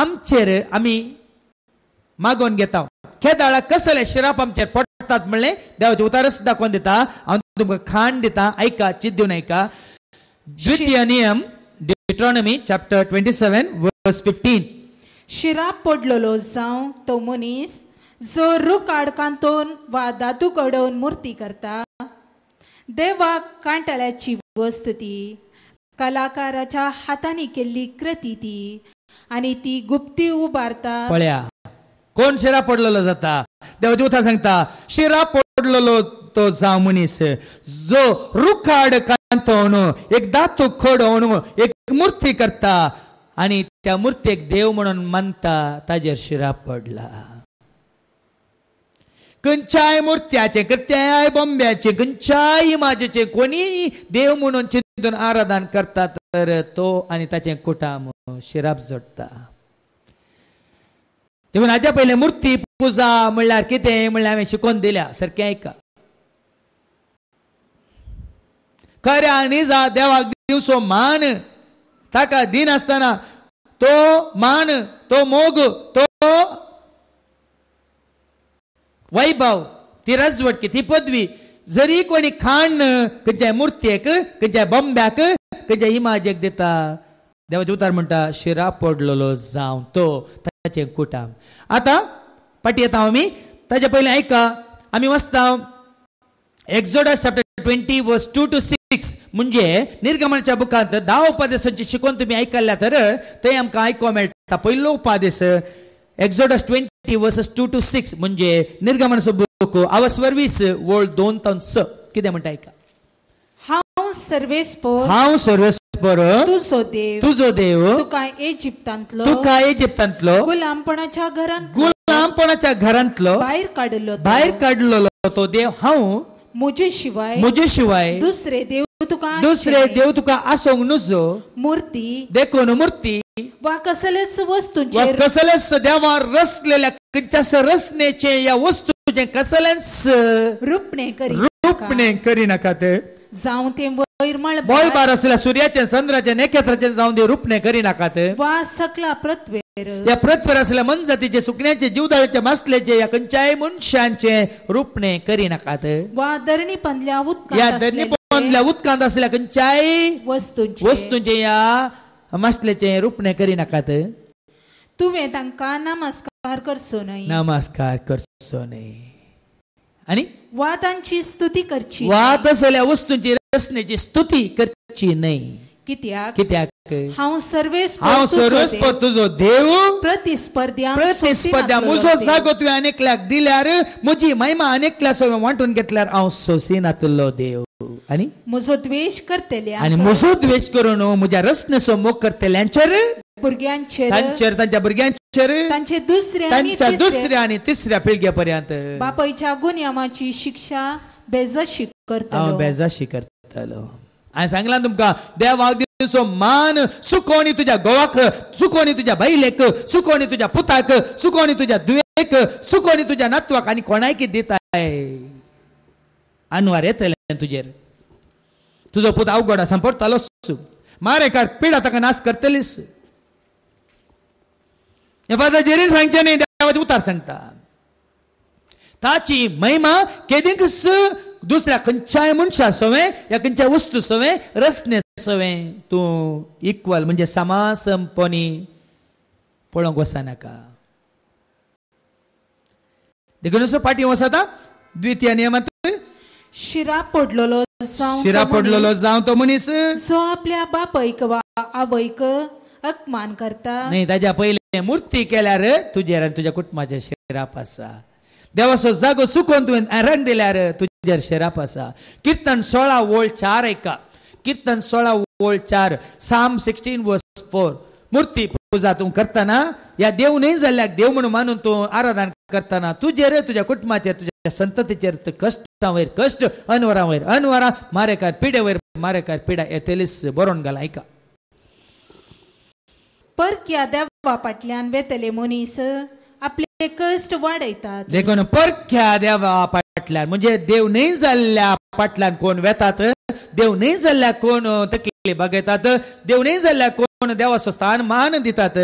आमचेर आमी मागोवन घेता केदाळा कसले शिराप आमचेर पडटात म्हणले देवाचे उतारस दाखोवन दिता हांव तुमकां खाण दिता आयका चित आयका द्वितीय नियम डिट्रॉनमी चॅप्टर ट्वेंटी सेवन वर्स फिफ्टीन शिराप पडलेलो जावं तो मनीस जो रूख आडकांतोन वा दातूक अडोवन मूर्ती करता देवा कांटाळ्याची वस्त ती कलाकाराच्या हातांनी केली कृती ती आणि ती गुप्ती उभारता पळ्या कोण शिरा पडलेलो जाता देवा उथा सांगता शिरा पडलेलो तो जा मनीस जो रुखाड कांत एक दातू खोड एक मूर्ती करता आणि त्या मूर्तीक देव म्हणून मानता ताजेर शिरा पडला कंचाय मूर्त्याचे कृत्याय बोंब्याचे कंचाय माझेचे कोणी देव म्हणून चिंतून आराधन करता तर तो आणि ताचे कुटाम शिराप जोडता देखून हाच्या पहिले मूर्ती पुजा म्हणल्यार कितें म्हणल्यार हांवें शिकोवन दिल्या सारकें आयका खऱ्या जा देवाक दिवसो मान ताका दिनासतना तो मान तो मोग तो वैभव ती रजवटकी ती पदवी जरी कोणी खाण खंयच्या मुर्त्येक खंयच्या बॉम्ब्याक खंयच्या इमाजेक दिता देवाचे उतार म्हणटा शिरा पडलेलो जावं तो ताचे कुटाम आता फाटी येता आमी ताचे पयलीं आयका आमी वचता Exodus chapter twenty verse two to six म्हणजे निर्गमनाच्या बुकांत धा उपादेशांची शिकवण तुम्ही ऐकल्या तर ते आमकां आयको मेळटा पयलो उपादेश Exodus twenty verses two to six म्हणजे निर्गमन सुबुक अवर सर्वीस वर्ल्ड दोन तन स किती कितें म्हणटा आयका हांव हाऊ सर्वेस सर्वेस्पर तुझो देव तुझो देव तुका इजिप्तांतलो तुका इजिप्तांतलो गुलामपणाच्या घरात गुलामपणाच्या घरांतलो बाहेर काढलो बाहेर काडलो तो देव हाऊ मुझे शिवाय मुझे शिवाय दुसरे देव तुका दुसरे देव तुका आसोंक नुसो मूर्ती देखो मूर्ती वा कसलेच वस्तूंचे वा कसलेच रसलेल्या कच्च्यास रसनेचे या वस्तूचे कसलेच रुपणे करी रुपणे करी नका ते जावं ते बॉय बार असल्या सूर्याचे चंद्राचे नखेत्राचे जाऊन ते रुपणे करी नका ते वा सकला पृथ्वी या पृथ्वीवर असल्या मनजातीचे सुकण्याचे जीवदाळाचे मासल्याचे या कंचाय मनुष्यांचे रुपणे करी नका वा धरणी पंधल्या उदकात या धरणी पंधल्या उदकात असल्या कंचाय वस्तूंचे वस्तूंचे या रूप ने करी नाकात तुवें तांकां नमस्कार करसो नाही नमस्कार करसो नाही आणि वादांची स्तुती करची वाद असलेल्या वस्तूंची रचनेची स्तुती करची नाही कित्याक कित्याक हा सर्वेस हा सर्वेस तुझो देव प्रतिस्पर्ध्या प्रतिस्पर्ध्या मुजो जागो तुवें अनेकल्याक दिल्यार म्हजी महिमा अनेकल्या वांटून घेतल्यार हांव नातुल्लो देव आणि म्हजो द्वेष करतले आणि म्हजो द्वेष करून म्हज्या रस्न समोग करतल्यांचेर भुरग्यांचेर तांचेर तांच्या भुरग्यांचेर तांचे दुसऱ्या तांच्या दुसऱ्या आणि तिसऱ्या पिळगे पर्यंत बापायच्या गुन्यामाची शिक्षा बेजाशी करतलो बेजाशी करतलो हांवें सांगलां तुमकां देवाक दिसो मान सुकोणी तुज्या घोवाक सुकोणी तुज्या बैलेक सुकोणी तुज्या पुताक सुकोणी तुज्या दुयेक सुकोणी तुज्या नातवाक आनी कोणायकी दिताय अनिवार्य तुझो पूत अवघड संपडतालोच मारेकार पिडा ताका नाश करतलीस फादर जेरीन सांगचे न्ही देवाचे उतार सांगता ताची महिमा केदींकच दुसऱ्या खंयच्याय मनशा सवें या खंयच्या वस्तू सवें रचने सवें तूं इक्वल म्हणजे समासमपणी पळोवंक वचनाका देखून पाटी वसता द्वितीय नियमांत शिरा पडलेलो जाऊ शिरा पडलेलो तो मनीस जो आपल्या बापैक वा आवयक अपमान करता नाही ताज्या पहिले मूर्ती केल्यार तुजेर आनी तुझ्या कुटुंबाच्या शिराप आसा देवाचो जागो सुकोवन तुवें रंग दिल्यार तुजेर शिराप असा कीर्तन सोळा वोळ चार ऐका कीर्तन सोळा वोळ चार साम सिक्स्टीन वर्स फोर मूर्ती पूजा तू करताना या देव नाही झाल्या देव म्हणून मानून तू आराधना करताना तुजेर तुझ्या कुटुंबाचे तुझ्या સંતતિ ચરિત કષ્ટાવૈર કષ્ટ અનવરાવૈર मारे मारेकार પીડે વૈર મારેકાર પીડા येतेलीस बरोन गाला ऐका परक्या देवा पाटल्यान वेतले मनीस आपले कष्ट वाडयतात देखून परख्या देवा पाटल्यान म्हणजे देव नाही जाल्ल्या पाटल्यान कोण वेतात देव नाही जाल्ल्या कोण तकली बघतात देव नाही जाल्ल्या कोण देवाचं स्थान मान दितात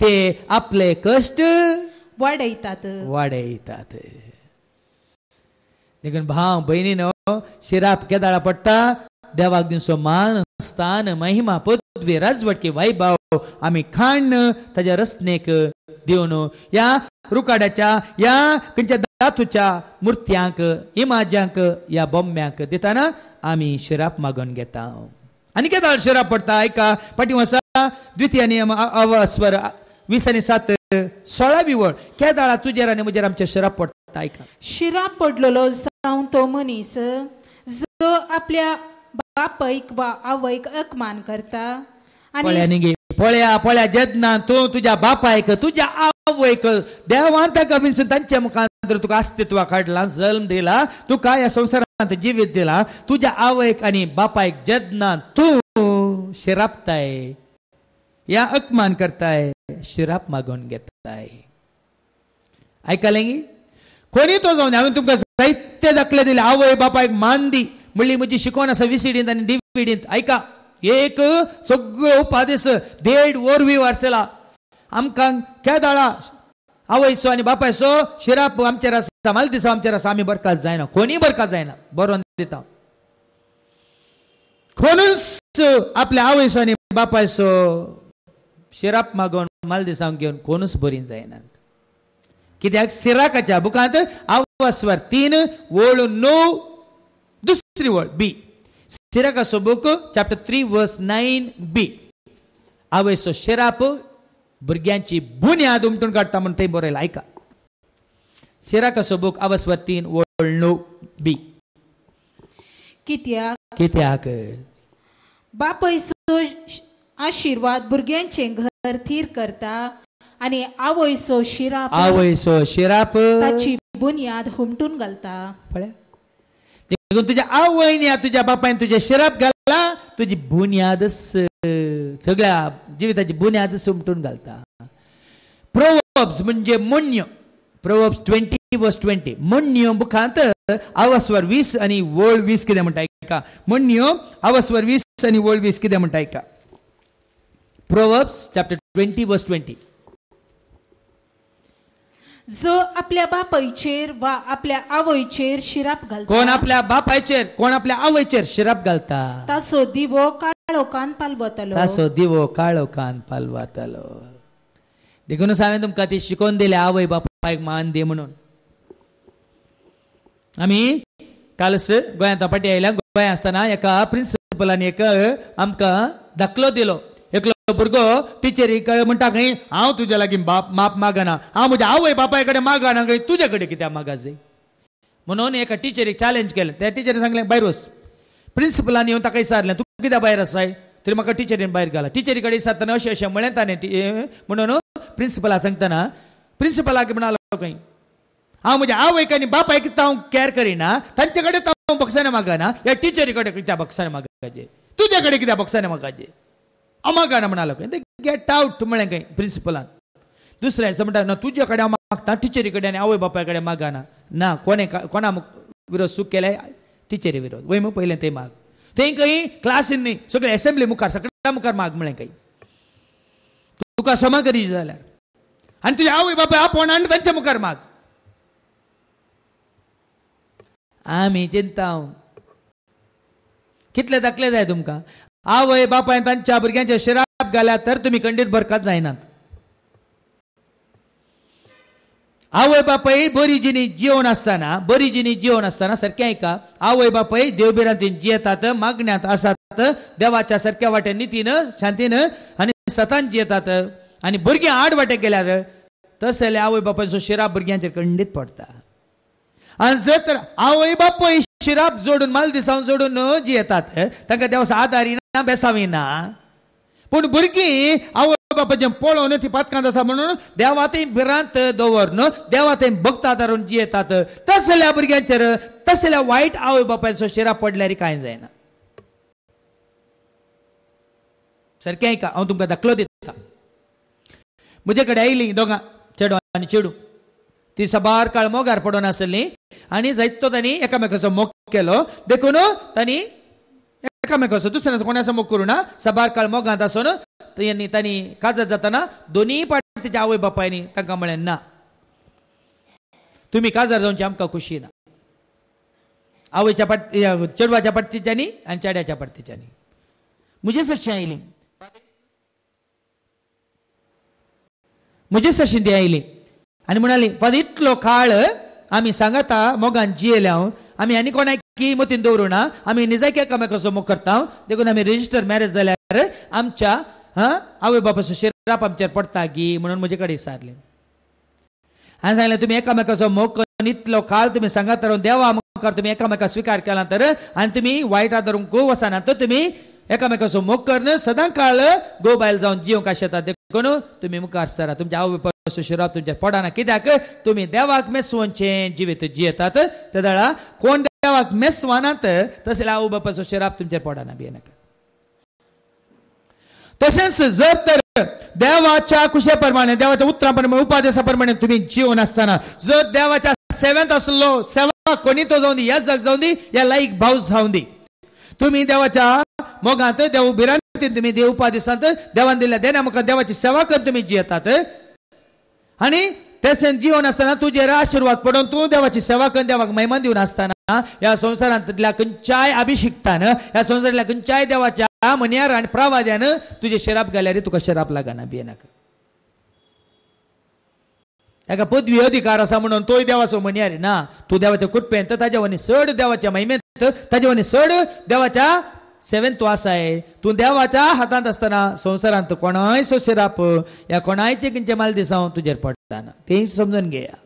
ते आपले कष्ट वाडयतात वाडयतात देखून भाव भयणीनो शिराप केदाळा पडटा देवाक सो मान स्थान महिमा पदवी राजवट के भाव आम्ही खाण ताज्या रचनेक देऊन या रुकाड्याच्या या खंयच्या धातूच्या मूर्त्यांक इमाज्यांक या बोम्म्यांक देताना आम्ही शिराप मागून घेता आणि केदाळ शिराप पडटा ऐका पाठी द्वितीय नियम अवस्वर वीस आणि सात सोळावी वळ केदाळा तुजेर आणि म्हजेर आमच्या शिराप पडटा शिराप शिरा पडलेलो जावं तो मनीस जो आपल्या बापायक वा आवयक अकमान करता आणि पळया पळ्या जेदना तूं तुज्या बापायक तुज्या आवयक देवान ताका विंचून तांच्या मुखांतर तुका अस्तित्वा काडला जल्म दिला तुका या संसारात जिवीत दिला तुझ्या आवयक आनी बापायक जेदना तूं शिरापताय या अकमान करताय शिराप मागून घेताय गी कोणी तो जाऊन हांवें तुमकां जायते दाखले दिले आवय बापायक मान दी म्हणली म्हजी शिकवण आसा विसिडींत आनी डिविडींत आयका एक सगळ्यो उपादेस देड वरवी वारसेला आमकां केदाळा आवयचो आनी बापायचो शिराप आमचेर आसा मला दिसा आमचेर आसा आमी बरका जायना कोणी बरका जायना बरोवन दिता कोणूच आपल्या आवयचो आनी बापायचो शिराप मागोवन माल दिसा घेवन कोणूच बरी जायना कित्याक सिराकाच्या बुकांत अवस्वर तीन ओळ णव दुसरी ओळ बी सिराकाचो book chapter three verse nine बी आवयचो शिराप भुरग्यांची बुन्याद उमटून काडटा म्हणून थंय बरयला आयका सिराकाचो बूक अवस्वर तीन ओळ णव बी कित्याक कित्याक बापयचो आशीर्वाद भुरग्यांचे घर थीर करता आणि आवयसो शिराप आवयसो शिराप ताची बुनियाद हुमटून घालता देखून तुझ्या आवयने तुझ्या बापायन तुझ्या शिराप घालला तुझी बुनियाद सगळ्या जिविताची बुन्याद सुमटून घालता प्रोवब्स म्हणजे मुन्य प्रोवब्स ट्वेंटी वर्स ट्वेंटी मुन्य मुखांत आवस्वर वीस आणि वर्ल्ड वीस कितें म्हणटा ऐका मुन्य आवस्वर वीस आणि वर्ल्ड वीस कितें म्हणटा ऐका Proverbs chapter twenty verse twenty जो आपल्या बापायचेर वा आपल्या आवयचेर शिराप घालता कोण आपल्या बापायचेर कोण आपल्या आवयचेर शिराप घालता तासो दिवो काळो कान पालवतलो तासो दिवो काळो कान पालवतलो देखूनच हांवें तुमकां ती शिकोवन दिल्या आवय बापायक मान दी म्हणून आमी कालस गोंयांत पाटी आयल्या गोंय आसतना एका प्रिंसिपलान एक आमकां धाकलो दिलो भुरगो टिचरीक म्हणटा खंय हांव तुज्या लागीं बाप माप मागना हांव म्हज्या आवय बापाय कडेन मागना खंय तुजे कडेन कित्याक मागा जाय म्हणून एका टिचरीक चॅलेंज केलें त्या टिचरीन सांगलें भायर वच प्रिंसिपलान येवन ताका विचारलें तूं कित्याक भायर आसाय तरी म्हाका टिचरीन भायर घाला टिचरी कडेन विचारतना अशें अशें म्हळें ताणें म्हणून प्रिंसिपलाक सांगतना प्रिंसिपलाक म्हणालो खंय हांव म्हज्या आवयक आनी बापायक कित्याक हांव कॅर करिना तांचे कडेन हांव बक्षाने मागना ह्या टिचरी कडेन कित्याक बक्षाने तुझ्याकडे तुजे कडेन कित्याक बक्षाने आम्हाला म्हणालो ते गेट आउट म्हळें काय प्रिंसिपलान दुसरं दिसा म्हणटा ना तुजे कडेन हांव मागता टिचरी कडेन आवय बापाय कडेन मागाना ना कोणे कोणा विरोध सूख केलाय टिचरी विरोध वय पहिले ते माग थंय काही क्लासीन न्ही सगळे असेंब्ली मुखार सगळ्या मुखार माग म्हळें काही तुका समा करी जाल्यार आनी तुज्या आवय बापाय आपण आणि तांच्या मुखार माग आम्ही चिंता कितले दाखले जाय तुमकां आवय बापाय तांच्या भुरग्यांचे शिराप घाल्या तर तुम्ही खंडीत भरकात जायनात आवय बापाय बरी जिणी जेवण असताना बरी जिणी जेवण असताना सारख्या ऐका आवय बापाय देवबिरांतीन जियेतात मागण्यात आसात देवाच्या सारख्या वाट्या नितीन शांतीन आणि सतान जियेतात आनी आठ वाट्या वाटे गेल्यार तसले आवय बापायचो शिराप भुरग्यांचेर खंडीत पडता आणि जर तर आवय बापाय शिराप जोडून माल जोडून जियेतात येतात तांकां देवाचो બેસાવીના પણ भुरगीं आवय बापायन पळोवन ती पातकांत आसा म्हणून देवा थंय भिरांत दवर न्हू देवा थंय भक्ता धारून जियेतात तसल्या भुरग्यांचेर तसल्या वायट आवय बापायचो शिरा पडल्यार कांय जायना सारकें आयका हांव तुमकां दाखलो दिता म्हजे कडेन आयली दोगां चेडो आनी चेडू ती सबार काळ मोगार पडोन आसली आनी जायतो तांणी एकामेकाचो मोग केलो देखून तांणी एकामेक असो दुसऱ्या कोणाचा मोग करू ना सबार काळ मोग असो ना यांनी त्यांनी काजत जाताना दोन्ही पाठ त्याच्या आवय बापायनी तांकां म्हळें ना तुम्ही काजार जावचे आमकां खुशी ना आवयच्या पाट चेडवाच्या पट्टीच्यानी आणि चेड्याच्या पट्टीच्यानी मुजे सशी आयली मुजे सशी ती आयली आणि म्हणाली फादर इतलो काळ आम्ही सांगता मोगान जियेल्या आम्ही आणि कोणाक किमतीन दवरून आम्ही निजाक्या कामाक मोग करता देखून आम्ही रजिस्टर मॅरेज जाल्यार आमच्या आवय बापाचो शिराप आमच्यार पडता की म्हणून म्हजे कडेन सारले हांवें सांगलें तुमी एकामेकाचो मोग इतलो काल तुम्ही सांगात राहून देवा मुखार तुम्ही एकामेका स्वीकार केला तर आणि तुम्ही वाईट आदारून गो वसाना तर तुम्ही एकामेकाचो मोग करून सदां काळ गो बायल जाऊन जिवंक शेतात देखून तुम्ही मुखार सरा तुमच्या आवय शिराप तुमच्या पडाना कित्याक तुम्ही देवाक मेसवनचे जिवीत जियेतात त्या कोण මෙස් වනත තසලා ඔබ පසු ශරාප් තුම්චර පොඩාන බියනක. तशेंच जर तर देवाच्या कुशेप्रमाणे देवाच्या उपादेशा उपादेशाप्रमाणे तुम्ही जीवन असताना जर देवाच्या सेवंत असलो सेवा कोणी तो जाऊन दी या जग जाऊन दी या लाईक भाऊस जाऊन दी तुम्ही देवाच्या मोगांत देव बिरांत तुम्ही देव उपादेशांत देवान दिल्या देण्या मुखात देवाची सेवा कर तुम्ही जियेतात आणि तसेच जीवन असताना तुझे आशीर्वाद पडून तू देवाची सेवा करून देवाक महिमान देऊन असताना या संसारांतल्या कंचाय अभिशिक्तान या संसारातल्या कंचाय देवाच्या मन्यार आणि प्रवाद्यानं तुझे शराब रे तुका शराब लागना नाका एका पदवी अधिकार असा म्हणून तोय म्हणया रे ना तू देवाच्या कुटपेंत ताज्या वनी सड देवाच्या महिमेंत ताज्या वनी चड देवाच्या सेवेंत तू आहे तू देवाच्या हातांत संसारांत संवसारांत सो शिराप या कोणायचे किंचे माल दिसांव पडटा पडटाना तेही समजून घेया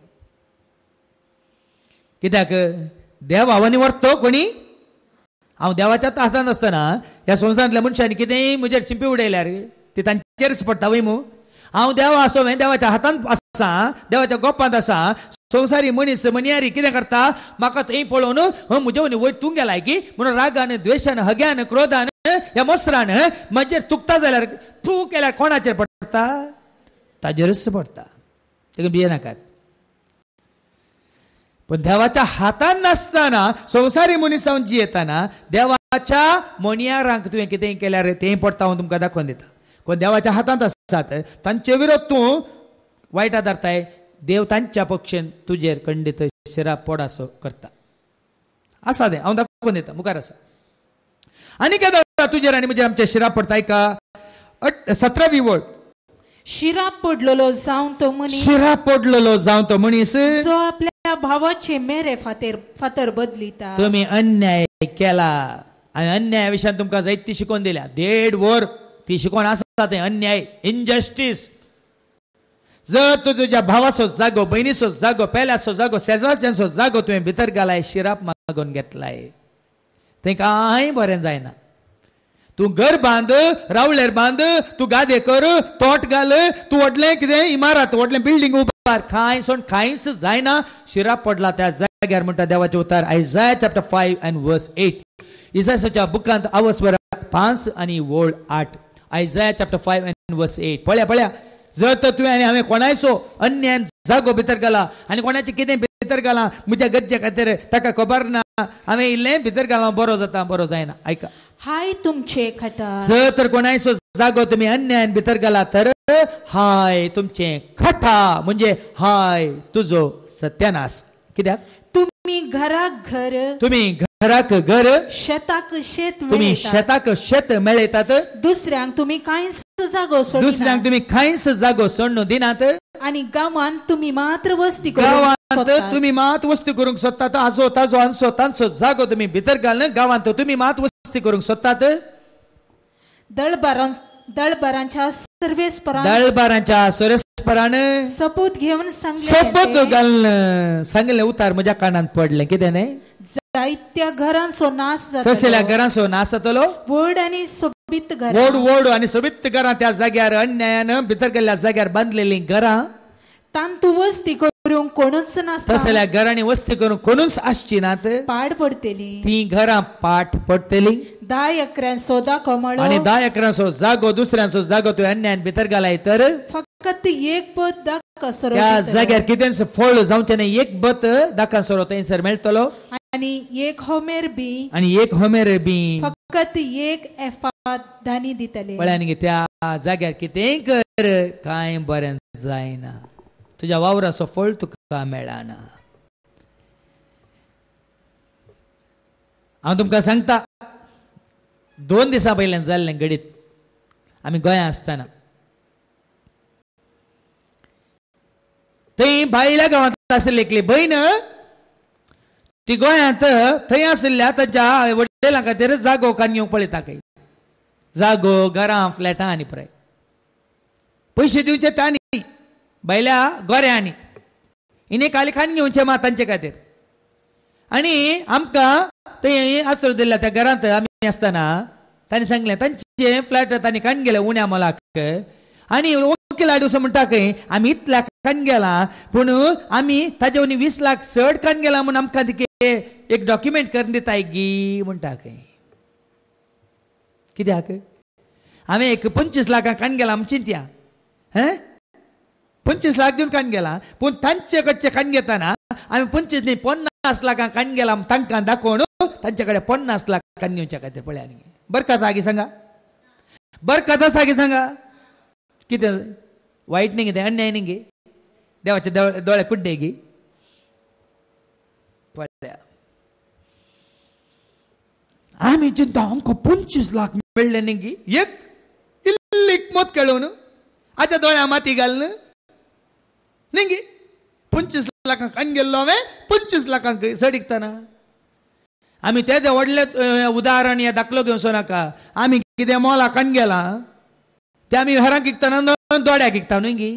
कित्याक देव भावानी वरतो कोणी हांव देवाच्या तासान आसतना ह्या संवसारांतल्या मनशांनी कितेंय म्हजेर चिंपी उडयल्यार ती तांचेरच पडटा वय मू हांव देव आसो हांवें देवाच्या हातांत आसा देवाच्या गोपांत आसा संवसारी मनीस मनयारी कितें करता म्हाका थंय पळोवन हो म्हजे वयर तूं गेलाय की म्हणून रागान द्वेषान हग्यान क्रोधान ह्या मसरान म्हजेर तुकता जाल्यार तूं केल्यार कोणाचेर पडता ताजेरच पडटा देखून भिये नाकात पण देवाच्या हातान संसारी संवसारी मुनिसांची येताना देवाच्या मोणया तुवें कितें केल्यार रे तें पडटा हांव तुमकां दाखोवन दिता कोण देवाच्या हातांत आसात तांचे विरोध तूं वायट धरताय देव तांच्या पक्षेन तुजेर खंडीत शिरा पडसो करता आसा तें हांव दाखोवन दिता मुखार आसा आनी केदा तुजेर आनी म्हजेर आमचे शिरा पडताय का सतरा वळ शिरा पडलेलो जावन तो मनीस शिरा पडलेलो जावन तो मनीस जो आपल्या भावाचे मेरे फातर फातर बदलिता तुम्ही अन्याय केला आणि अन्याया विशयान तुमकां जैती ती दिल्या देड वर ती शिकोवन असतात अन्याय इनजस्टिस जर तू तुझ्या भावाचो जागो भयणीचो जागो पेल्याचो जागो शेजारच्यांचो जागो तुवें भितर घालाय शिराप मागून घेतलाय ते कांय बरें जायना तू घर बांद रावल्यार बांद तू गादे कर तोट घाल तू व्हडलें कितें इमारत व्हडलें बिल्डींग उबार कांय सोड कांयच जायना शिरा पडला त्या जाग्यार म्हणटा देवाचे उतार जाय chapter five and verse eight इजासाच्या बुकांत आवस वर पांच आनी वळ आठ Isaiah chapter five and verse eight पळया पळया जर तर तुवें आनी हांवें कोणायचो अन्यान जागो भितर गेला आनी कोणाचें कितें भितर गेला म्हज्या गरजे खातीर ताका खबर ना हांवें इल्लें भितर घाला बरो जाता बरो जायना आयका हाय तुमचे खटा जर तर सो जागो तुम्ही अन्यायन भितर गेला तर हाय तुमचे खटा म्हणजे हाय तुझो सत्यानाश किद्या तुम्ही घरा घर तुम्ही घराक घर शेताक शेत तुम्ही शेताक शेत मेळयतात दुसऱ्यांक तुम्ही कांयच जागो सोड दुसऱ्यांक तुम्ही कांयच जागो सोडून दिनात आणि गावात तुम्ही मात्र वस्ती गावात तुम्ही मात वस्ती करूक सोदता आजो ताजो सो स्वतांचो जागो तुम्ही भितर घालन गावात तुम्ही मात जास्ती करूंक सोदतात दळबारांच्या सर्वेस्परान सपूत घेऊन सोपूत घालणं सांगले उतार म्हज्या कानात पडले कितें न्ही जायत्या घरांसो नाश कसल्या घरांचो नाश जातलो व्हड आनी सोबीत घर व्हड वड आनी सोबीत घरां त्या जाग्यार अन्यायान भितर गेल्ल्या जाग्यार बांदलेलीं घरां तांतू ती करून कोणूच नासता तसल्या घरांनी वस्ती करून कोणूच आसची नात पाड पडतली ती घरा पाठ पडतेली दाय एकऱ्यां सोदा कमळ आणि धा सो जागो दुसऱ्यांचो जागो तो अन्यान भीतर घालाय तर फक्त एक पद दाखा सरो त्या जाग्यार कितेंच फळ जावचे नाही एक बत दाखा सरो थंयसर मेळटलो आणि एक होमेर बी आणि एक होमेर बी फक्त एक एफात धानी दितले म्हळ्यार त्या जाग्यार कितें कर काय बरें जायना तुझ्या वावराचो फळ तुका मेळना हांव तुमकां सांगता दोन दिसां पयल्यान जाल्लें गडीत आमी गोंया आसतना थंय भायल्या गांवांत आसली एकली भयण ती गोंयांत थंय आशिल्ल्या ताच्या वडिलां खातीर जागो येवंक पळयता खंय जागो घरां फ्लॅटां आनी पुराय पयशे दिवचे तांणी बैल्या गोऱ्या आणि हिने काली खाण घेऊनचे मातांचे खातीर आनी आमकां थंय आसरो दिल्लो त्या घरांत आमी आसतना तांणी सांगलें तांचे फ्लॅट तांणी काण गेले उण्या मोलाक आनी ओके लाडू म्हणटा खंय आमी इतल्या काण गेला पूण आमी ताजे वीस लाख चड काण गेला म्हूण आमकां एक डॉक्युमेंट करून दिताय गी म्हणटा खंय कित्याक हांवें एक पंचवीस लाखां काण गेला आमची त्या पंचवीस लाख देऊन कान गेला पूण तांचे कडचे कान घेताना आमी पंचवीस न्ही पन्नास लाखांक कान गेला तांकां दाखोवन तांचे कडेन पन्नास लाख कान घेवच्या खातीर पळया आनी बरं सागी सांगा बरका कथा सांगा कितें वायट न्ही कितें अन्याय न्ही गे देवाचे दोळे कुड्डे गे आम्ही आमी चिंता आमकां पंचवीस लाख मेळ्ळे न्ही गी एक इल्ली मत केळोवन आता दोळ्या माती घाल न्हू நீங்கி पंचवीस लाखांक आनी गेल्लो हांवें पंचवीस लाखांक सडिकताना आम्ही आमी तेजे उदाहरण या दाखलो घेवचो नाका आमी कितें मोलाकान गेला ते आमी हरांक इकतना दोड्या इकता न्हय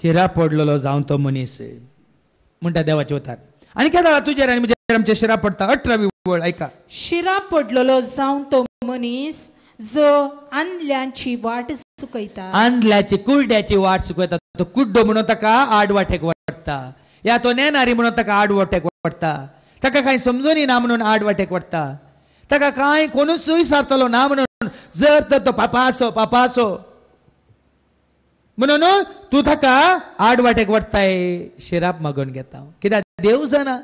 शिरा पडलेलो जाऊन तो मनीस म्हणता देवाचे वतार आणि कितें जाला तुजेर आमचे शिरा पडटा वी वळ आयका शिरा पडलेलो जाऊन तो मनीस जो आनल्यांची वाट सुकयता आंदल्याची कुर्ड्याची वाट सुकयता तो कुड्डो म्हणून ताका वाटेक वाटता या तो नेणारी म्हणून ताका वाटेक वाडटा ताका कांय समजून ना म्हणून आडवाटेक वाडटा ताका कांय कोणूच सारतलो ना म्हणून जर तर तो पापासो पापासो म्हणून तू ताका आडवाटेक वाडटाय शिराप मागून घेता कित्याक देव जाणा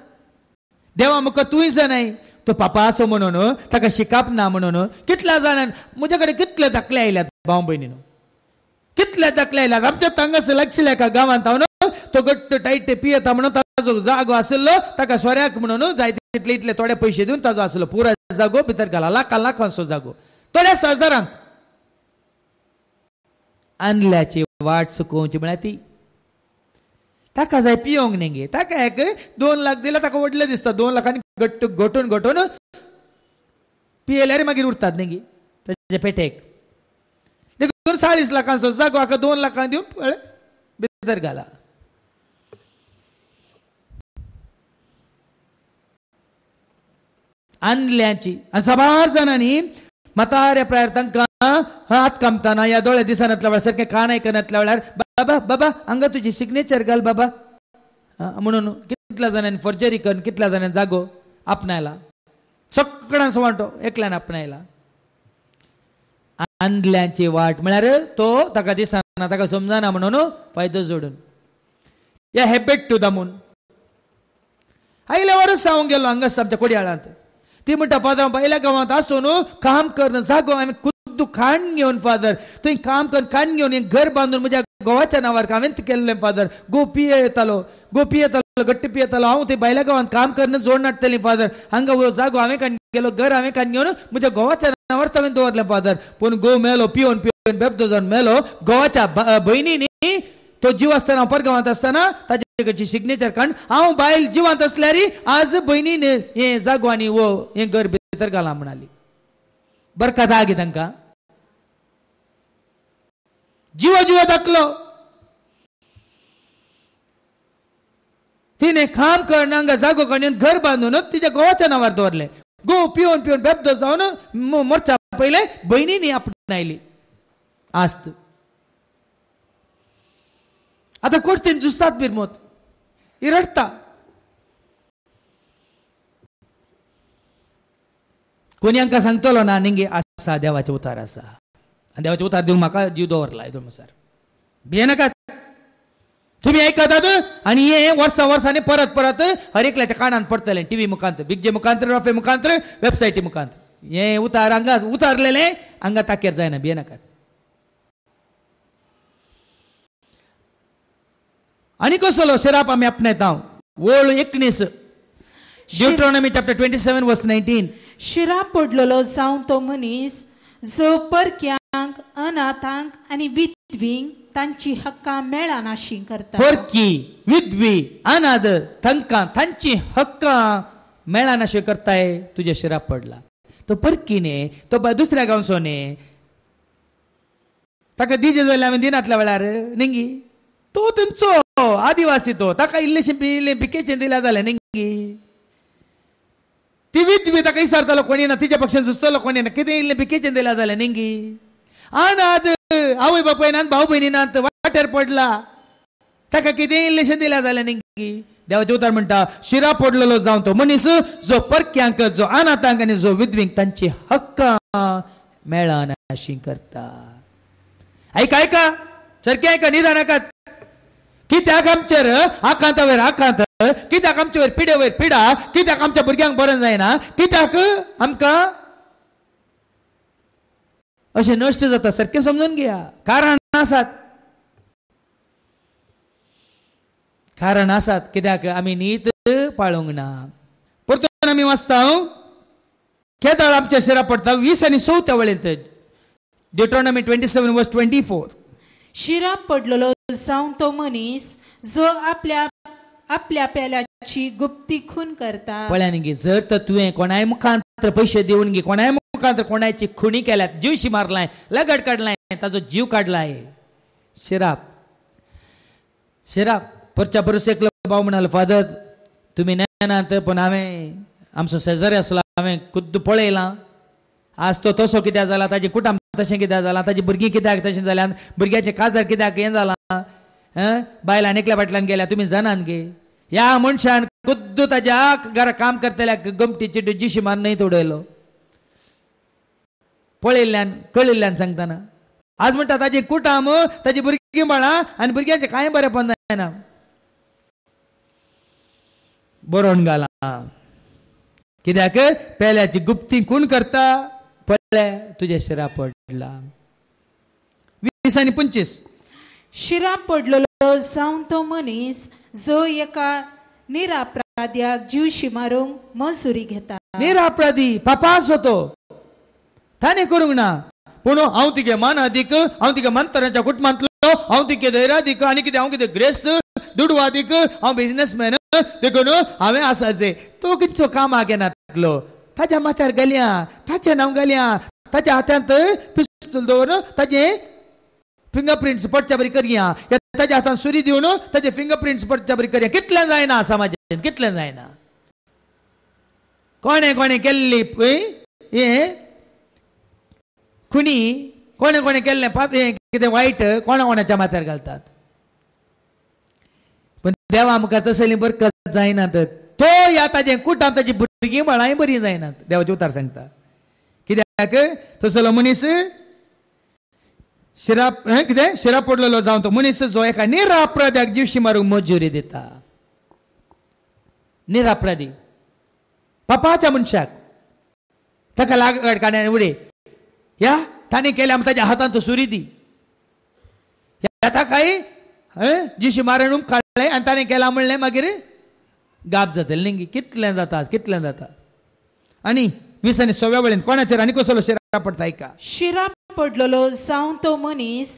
देवा मुखार तूंय जाणाय तो पापा असो म्हणून ताका शिकाप ना म्हणून कितल्या जाणां म्हजे कडेन कितले धाकले आयल्यात भाव भयणीन कितले धाकले आयल्यात आमच्या थांगासर लक्षले एका गांवांत हांव तो घट्ट टायट पियेता म्हणून ताजो जागो आसलो ताका सोऱ्याक म्हणून जायते इतले इतले थोडे पैसे दिवन ताजो आसलो पुरा जागो भितर घाला लाखां लाखांचो जागो थोड्या हजारांक आनल्याची वाट चुकोवची म्हळ्यार ती ताका जाय पियोंक न्ही गे ताका एक दोन लाख दिला ताका वडले दिसता दोन लाखांनी घट्ट घोटून घोटून पीएलआर मागीर उरतात न्ही ताजे पेटेक देखून चाळीस लाखां जागो गोवाक दोन लाखां दिवन पळय भितर घाला आणल्याची आणि सबार जाणांनी म्हातार्या प्रायर तांकां हात कामताना या दोळे दिसांतल्या वेळार सारखे कान ऐकनातल्या वेळार बाबा बाबा हांगा तुजी सिग्नेचर घाल बाबा म्हणून कितल्या जाणांनी फॉर्जरी कर कितल्या जाणांनी जागो आपणायला सगळ्यांचं वाटो एकल्यानं आपणायला आंदल्याची वाट म्हळ्यार तो ताका दिसना ताका समजना म्हणून फायदो जोडून या हॅबेट टू दामून आयल्या वरस हांव गेलो हांगा आमच्या ती म्हणटा फादर आयल्या गांवांत आसून काम करना जागो आमी तू खाण घेऊन फादर थंय काम करून खाण घेऊन एक घर बांधून म्हज्या गोवाच्या नावावर हांवें केल्लें फादर गोपिये येतालो गोपिये येतालो गट्ट पियेतालो हांव थंय बायल्या गांवांत काम करून जोड नाडटलें फादर हांगा जागो हांवें काण गेलो घर हांवें काण घेवन म्हज्या गोवाच्या नावावर हांवें दवरलें फादर पूण गो मेलो पिवन पिवन बेबदो जावन मेलो गोवाच्या भयणीनी तो जीव आसतना अपर गांवांत आसतना ताजे कडची सिग्नेचर काण हांव बायल जिवांत असल्यारी आज भयणीन हें जागो आनी वो हें घर भितर घाला म्हणाली बरं कथा आगे तांकां जीव जीव दाखलो तिने खाम करण हांगा जागो काढून घर बांधूनच तिच्या गोवाच्या नावार दोरले गो पिऊन पिवन बेबदो जावन मोर्चा पहिले बहिणीने आयली आस्त आता कोर्तीन जुस्तात बिरमोत ही रडता कोणी हांकां सांगतलो ना निंगे आसा देवाचे उतार असा आणि देवाच्या उतार देऊन म्हाका जीव दवरला हेतून मुसार नका तुम्ही ऐकतात आणि हे वर्सा वर्सांनी परत परत हरेकल्याच्या कानात पडतले टीव्ही मुखांत बिगजे मुखांत रफे मुखांत वेबसायटी मुखांत हे उतार अंगा उतारलेले अंगा ताकेर जायना नका आणि कसलो शिराप आम्ही आपणायत हा ओळ एकणीस Deuteronomy chapter twenty seven verse nineteen शिराप पडलेलो जाऊन तो मनीस जो परक्यांक अनाथांक आनी विधवींक तांची हक्कां मेळानाशी करता परकी विधवी अनाद तांकां तांची हक्कां मेळनाशी करताय तुज्या शिरा पडला तो परकीने तो दुसऱ्या गांवचोने ताका दिजे जोडले हांवें दिनातल्या वेळार निंगी तो तेंचो आदिवासी तो ताका इल्लेशें इल्लें भिकेचें दिल्या जाल्यार निंगी திவித் ना கொண்டியன தீஜ பக்ஷன் சுஸ்தல ना கிதே இல்ல பிக்கேச்சன் திலா झालं नेंगी आना आद आवय बापाय नान भाऊ बहिणी नान वाटेर पडला ताका कितें इल्लेशें दिला जाल्यार नेंगी देवा उतार म्हणटा शिरा पडलेलो जावन तो मनीस जो परक्यांक जो अनाथांक आनी जो विधवींक तांची हक्कां मेळना अशी करता आयक आयका सारकें आयका निदानाकात कित्याक आमचेर आकांतावेर आकांत कित्याक आमचे वयर पिड्या वयर पिडा कित्याक आमच्या भुरग्यांक बरें जायना कित्याक आमकां अशें नश्ट जाता सारकें समजून घेया कारण आसात कारण आसात कित्याक आमी न्हीद पाळूंक ना परतून आमी वाचता केदार आमच्या शिरा पडटा वीस आनी चवथ्या वळेंत डिटॉनॉमी ट्वेंटी सेवन वर्स ट्वेंटी फोर शिराप पडलेलो जावन तो मनीस जो आपल्या आपल्या पेल्याची गुप्ती खून करता पळ्यान गे जर तर तुवें कोणाय मुखांत पयशे देऊन गे कोणाय मुखांत कोणाची खुणी केल्यात जीवशी मारलाय लगड काढलाय ताजो जीव काढलाय शिराप शिराप परच्या परस एकलो भाव म्हणाल फादर तुम्ही नेनात पण हांवें आमचो शेजारी आसलो हांवें खुद्द पळयलां आज तो तसो कित्याक जाला ताजी कुटुंब तशें कित्याक जालां ताजी भुरगीं कित्याक तशें जाल्यान भुरग्याचें काजार कित्याक हें जालां बायलान एकल्या फाटल्यान गेल्या तुमी जाणान गे या मनशान खुद्द ताज्या घरा काम करतल्या गमटीचे जिशी जिशी ಮಾರ್ उडयलो पळयल्ल्यान पळयिल्ल्यान कळिल्ल्यान सांगताना आज म्हणटा ताजी कुटाम ताजी भुरगीं बाळा आनी भुरग्यांचे कांय बरेपण जायना बरोवन घाला कित्याक पेल्याची गुप्ती कोण करता पडले तुज्या शिरा पडला वीस आनी पंचवीस शिरा पडलेलो तर तो मनीस जो एका निरापराध्याक जीवशी मारूंक मसुरी घेता निरापराधी पापास होतो ताणें करूंक ना पूण हांव तिगे मानादीक हांव तिगे मंतराच्या कुटुंबांतलो हांव तिगे धैर्यादीक आनी कितें हांव कितें ग्रेस्त दुडवादीक हांव बिजनेसमॅन देखून हांवें जे तो कितचो आगे नातलो ताच्या माथ्यार गेल्या ताचें नांव गेल्या ताच्या हातांत पिस्तूल दवरून ताजे फिंगरप्रिंट्स पडच्या बरी करया ताज्या हातान सुरी देऊन ताजे प्रिंट पडच्या बरी करया जायना समाजात कितलें जायना कोणे कोणें केल्ली पळय हें खुनी कोणें कोणें केल्लें पात कितें वायट कोणा कोणाच्या माथ्यार घालतात पण देवा आमकां तसली बरकत जायनात तो या ताजें कुठं ताजी भुरगीं बाळांय बरी जायनात देवाचे उतार सांगता कित्याक तसलो मनीस शिराप हे कितें शिराप पडलेलो जावं तो मनीस जो एका निरापराध्याक जिशी मारूंक मजुरी दिता निरापराधी पापाच्या मनशाक ताका लागड काण्यान उडे या ताणें केल्या म्हणून ताच्या हातांत सुरी दी ताकाय जिशी मारण काडलें आनी ताणें केलां म्हणलें मागीर गाप जातलें न्ही कितलें जाता आज कितलें जाता आनी वीस आनी सव्या वेळेन कोणाचेर आनी कसलो शिरा पडटा आयका शिरा पडलेलो जाऊन तो मनीस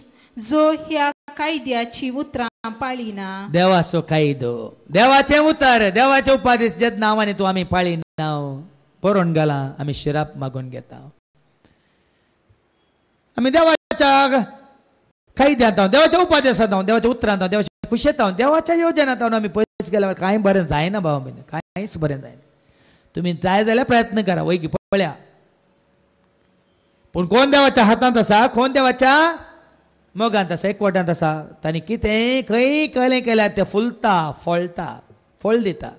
जो ह्या कायद्याची उतरां पाळिना देवाचो कायदो देवाचे उतर देवाचे उपादेश जत नावाने तू आम्ही पाळिना बरोवन गेला आम्ही शिराप मागून घेता आम्ही देवाच्या कायद्यात देवाच्या उपादेशात देवाच्या उतरांत देवाच्या खुशेत देवाच्या योजनात आम्ही पयस गेला कांय बरें जायना भावा कांयच बरें जायना तुम्ही जाय जाल्यार प्रयत्न करा वैगी पळ्या पूण कोण देवाच्या हातांत आसा कोण देवाच्या मोगांत आसा एकवटांत आसा ताणी कितें खंय कलें केल्यार तें फुलता फळटा फळ दिता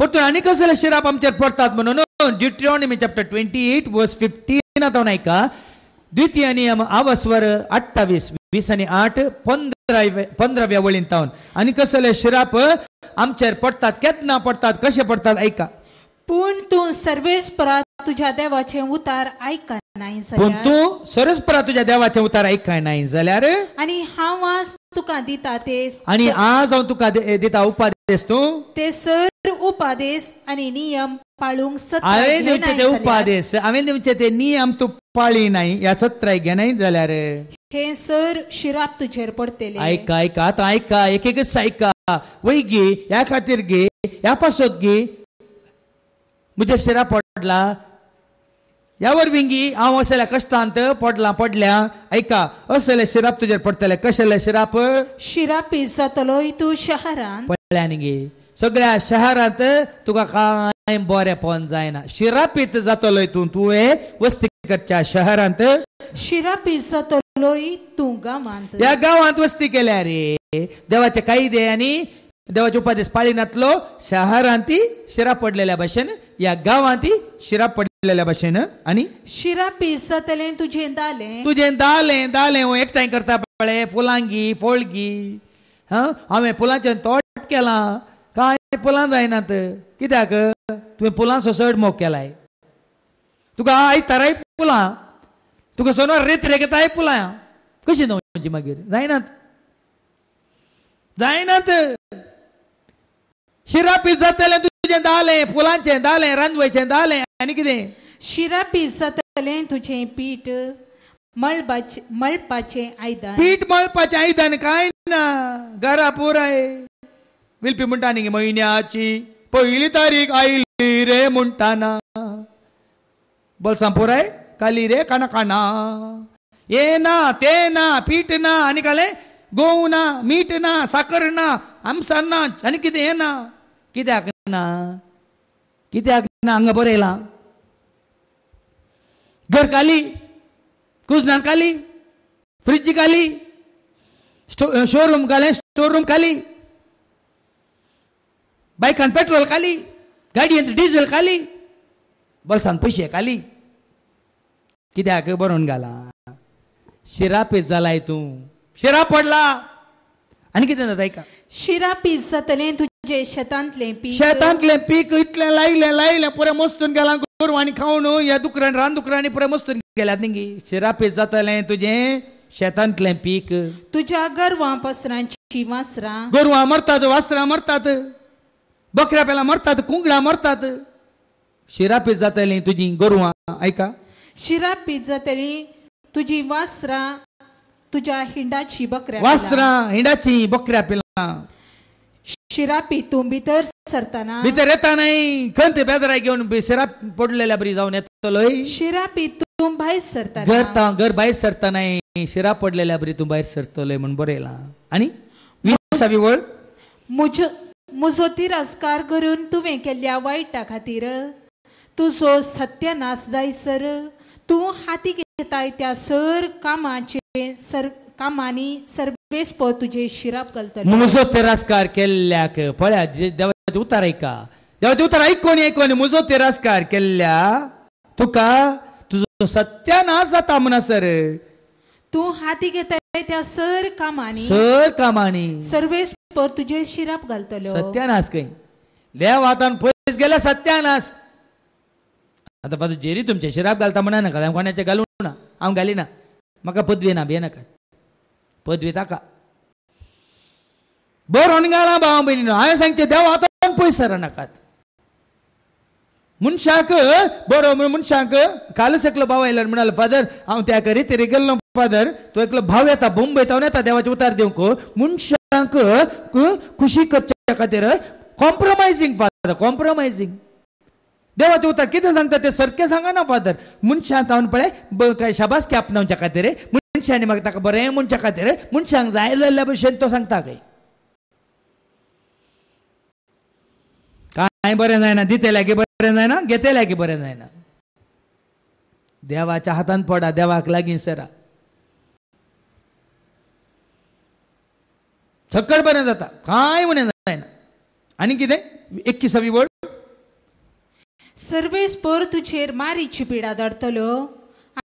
तुवें आनी कसले शिराप आमचेर पडटात म्हणून Deuteronomy chapter twenty eight verse fifteen आतां आयका द्वितीय नियम आवस्वर अठ्ठावीस वीस आनी आठ पंदरा पंदराव्या वळींत तावन आनी कसले शिराप आमचेर पडटात केन्ना पडटात कशे पडटात आयका पण तू सर्वेस्परा तुझ्या देवाचे उतार ऐका नाही पण तू सरसपरा तुझ्या देवाचे उतार ऐकाय नाही जाल्यार आणि हा आज तुका दिता ते आणि आज हा तुका दिता उपादेश तू ते सर उपादेश आणि नियम पाळूंक सत्ता हांवें दिवचे ते उपादेश हांवें दिवचे ते नियम तू पाळी नाही या सत्राय घे नाही जाल्यार हे सर शिराप तुझेर पडते ऐका ऐका आता ऐका एक एकच ऐका वय गे या खातीर घे या पासत घे शिरा पडला यावर विंगी हांव असल्या कश्टांत पडला पडल्या ऐका असले शिराप तुजेर पडतले कशले शिराप शिराप जातलो तूं शहरात पडल्या गे सगळ्या शहरांत तुका कांय बरें पोवन जायना शिरापीत जातलो तू तुवें वस्ती शहरांत शिरापीत जातलो तूं गांवांत ह्या गांवांत वस्ती केल्या रे देवाचे दे आनी देवाच्या उपादेश पाळीनातलो शहरांती शिरा पडलेल्या भाषेन या गावांती शिरा पडलेल्या भाषेन आणि शिरा पिसतले तुझे दाले तुझे दाले दाले हो एकठांय करता पळे फुलांगी फोळगी हा हांवें फुलांचे तोट केला काय फुलां जायनात कित्याक तुवें फुलां सोसड मोग केलाय तुका आयताराय फुलां तुका सोनवार रेत रेगताय फुलां कशी न्हू म्हणजे मागीर जायनात जायनात शिरा पिजतले तुझे दाले फुलांचे दाले रांदवचे दाले आनी कितें शिरा पिजतले तुझे पीठ मळपाचे मळपाचें आयदान पीठ मळपाचे आयदान काय ना घरा पुराय विलपी म्हणटा न्ही म्हयन्याची पहिली तारीख आयली रे म्हणटाना बोलसां पुराय काली रे काना काना ये ना ते ना पीठ ना आनी काले गोव ना मीठ ना साखर ना आमसार ना आनी कितें ना कित्याक ना कित्याक ना हांगा बरं येला घर काली कुजनान काली फ्रिज काली शोरूम काले शोरूम काली बायकान पेट्रोल खाली गाडयेंत डिझेल खाली बॉल्सान पयशे खाली कित्याक बरोवन घाला शिरा जाला जाला तूं शिरा पडला आणि कितें जाता ऐका शिरा पीस जातले तुझे शेतांतले पीक शेतांतले पीक इतले लायले लायले पुरे मस्तून गेला गोरवांनी खाऊन या दुकरान रान दुकरांनी पुरे मस्तून गेल्या शिरा पीस जातले तुझे शेतांतले पीक तुझ्या गोरवां पसरांची वासरां गोरवां मरतात वासरा मरतात बकऱ्या पेला मरतात कुंगडा मरतात शिरा पीस जातली तुझी गोरवा ऐका शिरा पीस जातली तुझी वासरां तुझ्या हिंडाची बकऱ्या वासरा हिंडाची बकऱ्या पिला शिरापी तू तर सरताना भीतर येता नाही खंत बेजारा घेऊन शिराप पडलेल्या बरी जाऊन येतो शिरापी तू बाहेर सरता घर घर बाहेर सरता नाही शिरा पडलेल्या बरी तू बाहेर सरतलोय म्हणून बरेला आणि विसावी वळ मुझ मुझो तिरस्कार करून तुम्ही केल्या वाईटा खातीर तुजो सत्यानाश जायसर तू हाती घेताय त्या सर कामाचे सर कामानी सर्वेस पो शिराप घालतले मुजो तिरस्कार केल्ल्याक पळयात देवाचे उतार ऐका देवाचे उतार ऐकून ऐकून मुजो तिरस्कार केल्या तुका तुजो सत्यानाश जाता म्हणसर तू हाती घेताय त्या सर कामानी सर कामानी सर्वेस पर तुजे शिराप घालतलो सत्यानाश खंय देव पैस पयस सत्यानाश आता फादर जेरी तुमचे शिराप घालता म्हणा नाका कोणाचे घालूं ना हांव घालिना म्हाका पदवी ना बे नका पदवी ताका बरोवन घाला भाव भयणी हांवें सांगचें देव आतां पयस सरनाकात मनशाक बरो मनशाक कालच एकलो भाव आयलो म्हणाल फादर हांव त्या करीत गेल्लो फादर तो एकलो भाव येता बोंबय तावन येता देवाचे उतार दिवंक मनशाक खुशी करच्या खातीर कॉम्प्रोमाइजिंग फादर कॉम्प्रोमाइजिंग देवाचे उतार किती सांगता ते सरके सांगा ना फादर मनशां तावन पळय काय शाबास की आपणावच्या खातीर मनशांनी म्हाका ताका बरें मनशा खातीर मनशांक जाय जाल्ल्या भशेन तो सांगता काय कांय बरें जायना दितेल्या की बरें जायना घेतेल्या की बरें जायना देवाच्या हातान पडा देवाक लागीं सरा सक्कड बरें जाता कांय म्हणें जायना आनी कितें एकविसावी वड सर्वेस पोर तुझेर मारीची पिडा धरतलो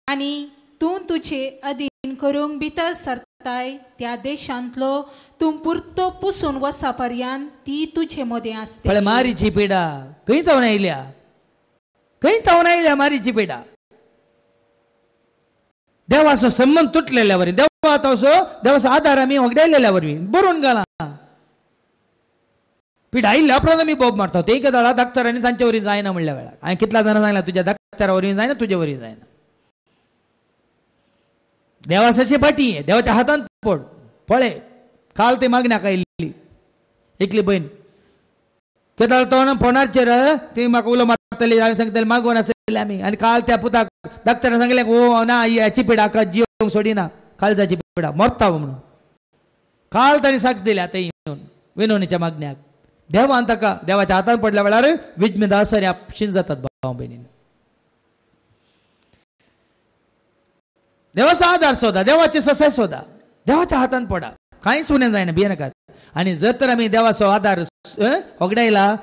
आणि तूं तुझे अधीन करूंक भितर सरताय त्या देशांतलो तूं पुरतो पुसून वसा पर्यंत ती तुझे मोदें असते मारीची पिडा खंय जाऊन आयल्या खंय जाऊन आयल्या मारीची पिडा देवाचो संबंध तुटलेल्या वरी देवा देवाचो आधार आमी वगडायलेल्या वरवीं घाला पिढायिल्ल्या मी बॉब मारतो ते एक दळा दक्तराने तांच्या वरी जायना म्हणल्या वेळा आणि कितल्या जाणां सांगलां तुज्या दक्तरावरी वरी जायना तुजे वरी जायना देवासाचे आहे देवाच्या हातांत पड पळे काल ते मागण्या आयिल्ली एकली भयण केदाळ तोण फोनारचेर ती म्हाका उलो मारतली आम्ही सांगितले मागवून असेल आमी आनी काल त्या पुताक डॉक्टरान सांगलें ओ ना याची पिडा का जीव सोडिना कालजाची पिडा मरता म्हणून काल त्याने साक्ष दिली आता येवन विनोनीच्या मागण्याक देव का देवाच्या हातान पडल्या वेळार विज्ञ दासऱ्या शिन जातात भाव बहिणी देवाचो आधार सोदा देवाचे ससाय सोदा देवाच्या हातान पडा कांयच उणें जायना भियेनाकात आनी जर तर आमी देवाचो आधार वगडायला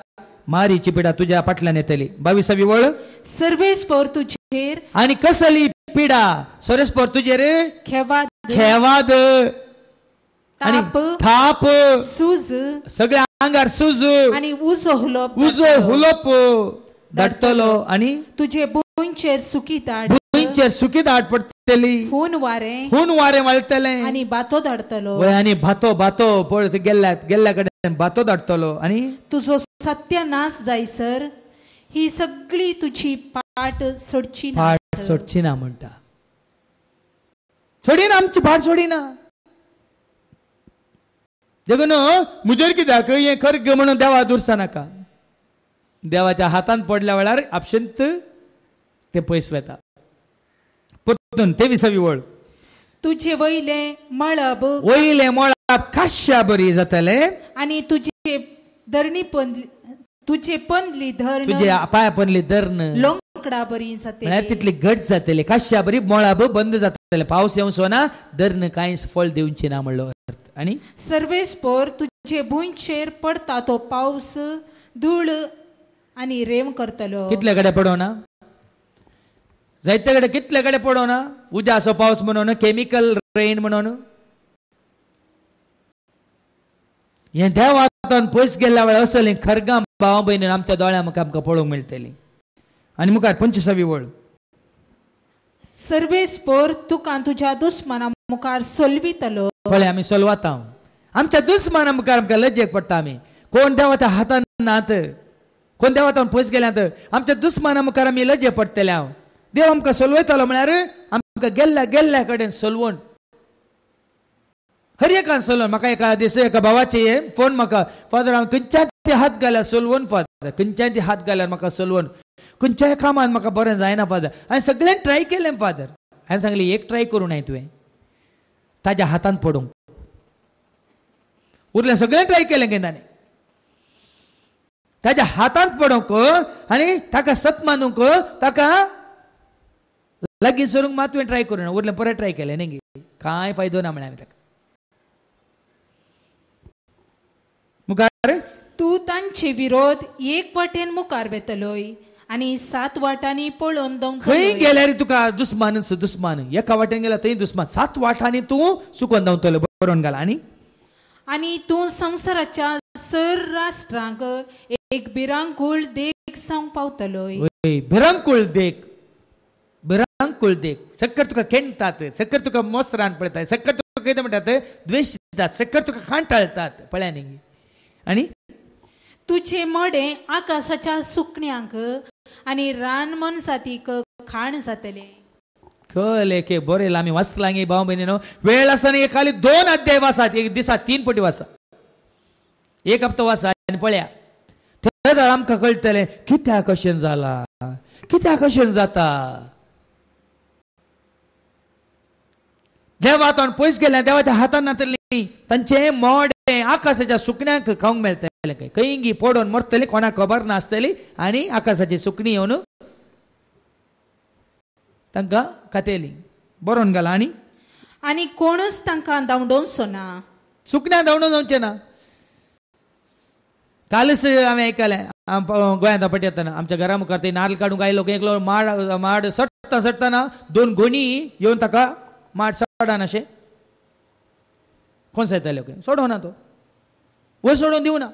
मारी चिपिडा तुझ्या फाटल्यान येतली बावीसावी वळ सर्वेस पोर तुझेर आणि कसली पिडा सर्वेस पोर तुझेर खेवाद खेवाद आणि थाप सुज सगळ्या अंगार सुजू आणि उजो हुलोप उजो हुलोप धडतलो आणि तुझे बुंचे सुकी दाट बुंचे सुकी दाट पडतली हून वारे हुन वारे मळतले आणि बातो धाडतलो आणि भातो भातो पळ गेल्यात गेल्ल्या कडेन भातो धाडतलो आणि तुझो सत्यनाश जायसर ही सगळी तुझी पाट सोडची पाट सोडची ना म्हणटा सोडीना आमची पाट सोडीना देखून मुजर कित्याक दाखय हे खरं म्हणून देवा दुरसा नाका देवाच्या हातान पडल्या वेळार आपशंत ते पयस वेता परतून तेविसावी वळ तुझे वयले मळब वयले मळब काश्या बरी जातले आणि तुझे धरणी पंदली तुझे पंदली धरण तुझे पाय पंदली धरण लोंकडा बरी जाते तितली घट जातले काश्या बरी मळब बंद जातले पावस येवसो ना धरण कांयच फळ दिवची ना म्हणलो आणि सर्वेस पोर तुझे भुंयचेर पडता तो पावस धूळ आणि रेम करतलो कितले कडेन पडोना जायते कडेन कितले कडेन पडोना उज्या असो पावस म्हणून केमिकल रेन म्हणून हे त्या वातावरण पयस गेल्या वेळार असले खरगाम भाव भयणी आमच्या दोळ्या मुखार आमकां पळोवंक मेळटली आनी मुखार पंचसावी वळ सर्वेस पोर तुका तुझ्या दुस्मना मुखार सोलवितलो फळे आम्ही सोलवात आमच्या दुस्मान मुखार आमकां लज्जेक पडटा आमी कोण देवाच्या हातान नात कोण देवाचो पयस गेल्यात आमच्या दुस्माना मुखार आमी लज्जे पडटले हांव देव आमकां सोलवयतालो म्हळ्यार आमकां गेल्ल्या गेल्ल्या कडेन सोलवण हर एकान सोलवण म्हाका एका दिस एका भावाचे फोन म्हाका फादर हांव खंयच्यान ते हात घाल्यार सोलवण फादर खंयच्यान ते हात घाल्यार म्हाका सोलवण खंयच्याय कामान म्हाका बरें जायना फादर हांवें सगळ्यांनी ट्राय केलें फादर हांवें सांगलें एक ट्राय करूं नाय तुवें ताज्या हातात पडू उरलें सगळें ट्राय केलें केन्नाने ताज्या हातांत पडूक आनी ताका सत मानूंक ताका लागीं सरूंक मात तुवें ट्राय ना उरले परत ट्राय केलें न्ही काय फायदो ना म्हळें ताका मुखार तू तांचे विरोध एक वटेन मुखार वेतलोय आणि सात वाटांनी पळून खंय गेल्यार तुका दुस्मान दुस्मान एका वाट्यान गेला थंय दुस्मान सात वाटांनी तूं सुकोन धांवतलो बरोवन घाल आनी आणि तू संसाराच्या सर राष्ट्रांक एक भिरांकूळ देख सांग पावतलो ओय, देख भिरांकुळ देख सक्कर तुका केणटात सक्कर तुका मोसरान रान पळतात सक्कर तुका कितें म्हणटात द्वेष दितात सक्कर तुका कांटाळतात पळ्या न्ही आनी तुझे मडे आकाशाच्या सुकण्यांक आणि मन साथी क खाण जातले के बरेल आम्ही वाचलांगे भाऊ बहिणीनो वेळ आसा एक खाली दोन अध्याय वाचात एक दिसा तीन पटी वाचा एक हप्ता वाचा आनी पळया थंय आमकां कळटले कित्या कशें जाला कित्या कशें जाता देवा तोंड पयस गेल्या देवाच्या हातान नातरली तांचे मोडे आकाशाच्या सुकण्याक खावंक मेळटा कैंगी पडोन मरतली कोणाक खबर नासतली आनी आकाशाची सुकणी येवन तांकां खातेली बरोवन घाला आनी आनी कोणूच तांकां धांवडोवन सोना सुकण्या धांवडोवन जावचें ना कालच हांवें आयकलें गोंयांत पटी येताना आमच्या घरा मुखार ते नाल्ल काडूंक आयलो एकलो माड माड सडटा सडटाना दोन गोणी येवन ताका माड सडना अशें कोण सायताले सोडोना तो वयर सोडून दिवना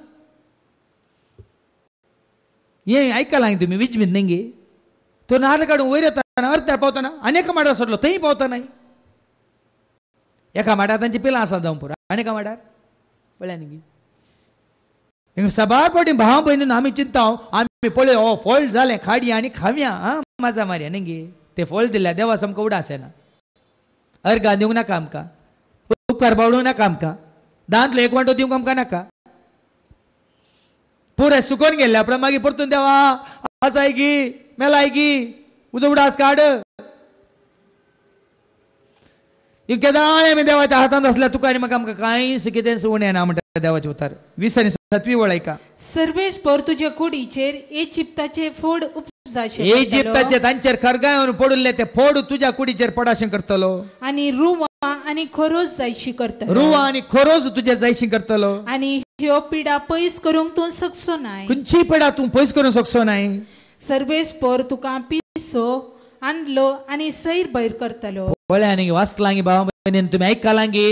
हे ಐಕಲ್ಲ ಆಯ್ತು तुम्ही ವಿಜ್ ಬಿದ್ದು ನಂಗೆ तो नारळ काढून वैर येताना अर्थ पावताना अनेक माडार सोडलो थंय नाही एका माडा तांची पिलां आसा जाऊन पुरा आनी माडार पळया न्ही सबार भाव भयणीन आमी चिंता आमी पळय हो फळ झाले खाडी आणि खावया हा मजा मारया न्ही ते फळ दिल्या देवा सामको असे ना अर्गा दिवंक नाका आमकां उपकार बावडू नाका आमकां दांतलो एक वांटो दिवंक आमकां नाका पुरे सुकोन गेल्ल्या आपण मागीर परतून देवा आज आयगी मेला आयगी उदो उडास काड केदाळे मी देवाच्या हातान असल्या तुका आणि मग आमकां कांयच कितें उणें ना म्हणटा देवाचे उतार वीस आनी सातवी वळ आयका सर्वेश पर तुजे कुडीचेर इजिप्ताचे फोड इजिप्ताचे तांचेर खरगायवन पडुल्ले ते फोड तुज्या कुडीचेर पडाशें करतलो आणि रूम आणि खरोज जायशी करतलो रुवा आणि खरोज तुझ्या जायशी करतलो आणि ह्यो पिडा पैस करूंक तू सक्सो नाय खंयची पिडा तू पैस करू सक्सो नाय सर्वेस पोर तुका पिसो आणलो आणि सैर बैर करतलो पळे आणि वाचलांगी बाबा तुमी तुम्ही ऐकलांगी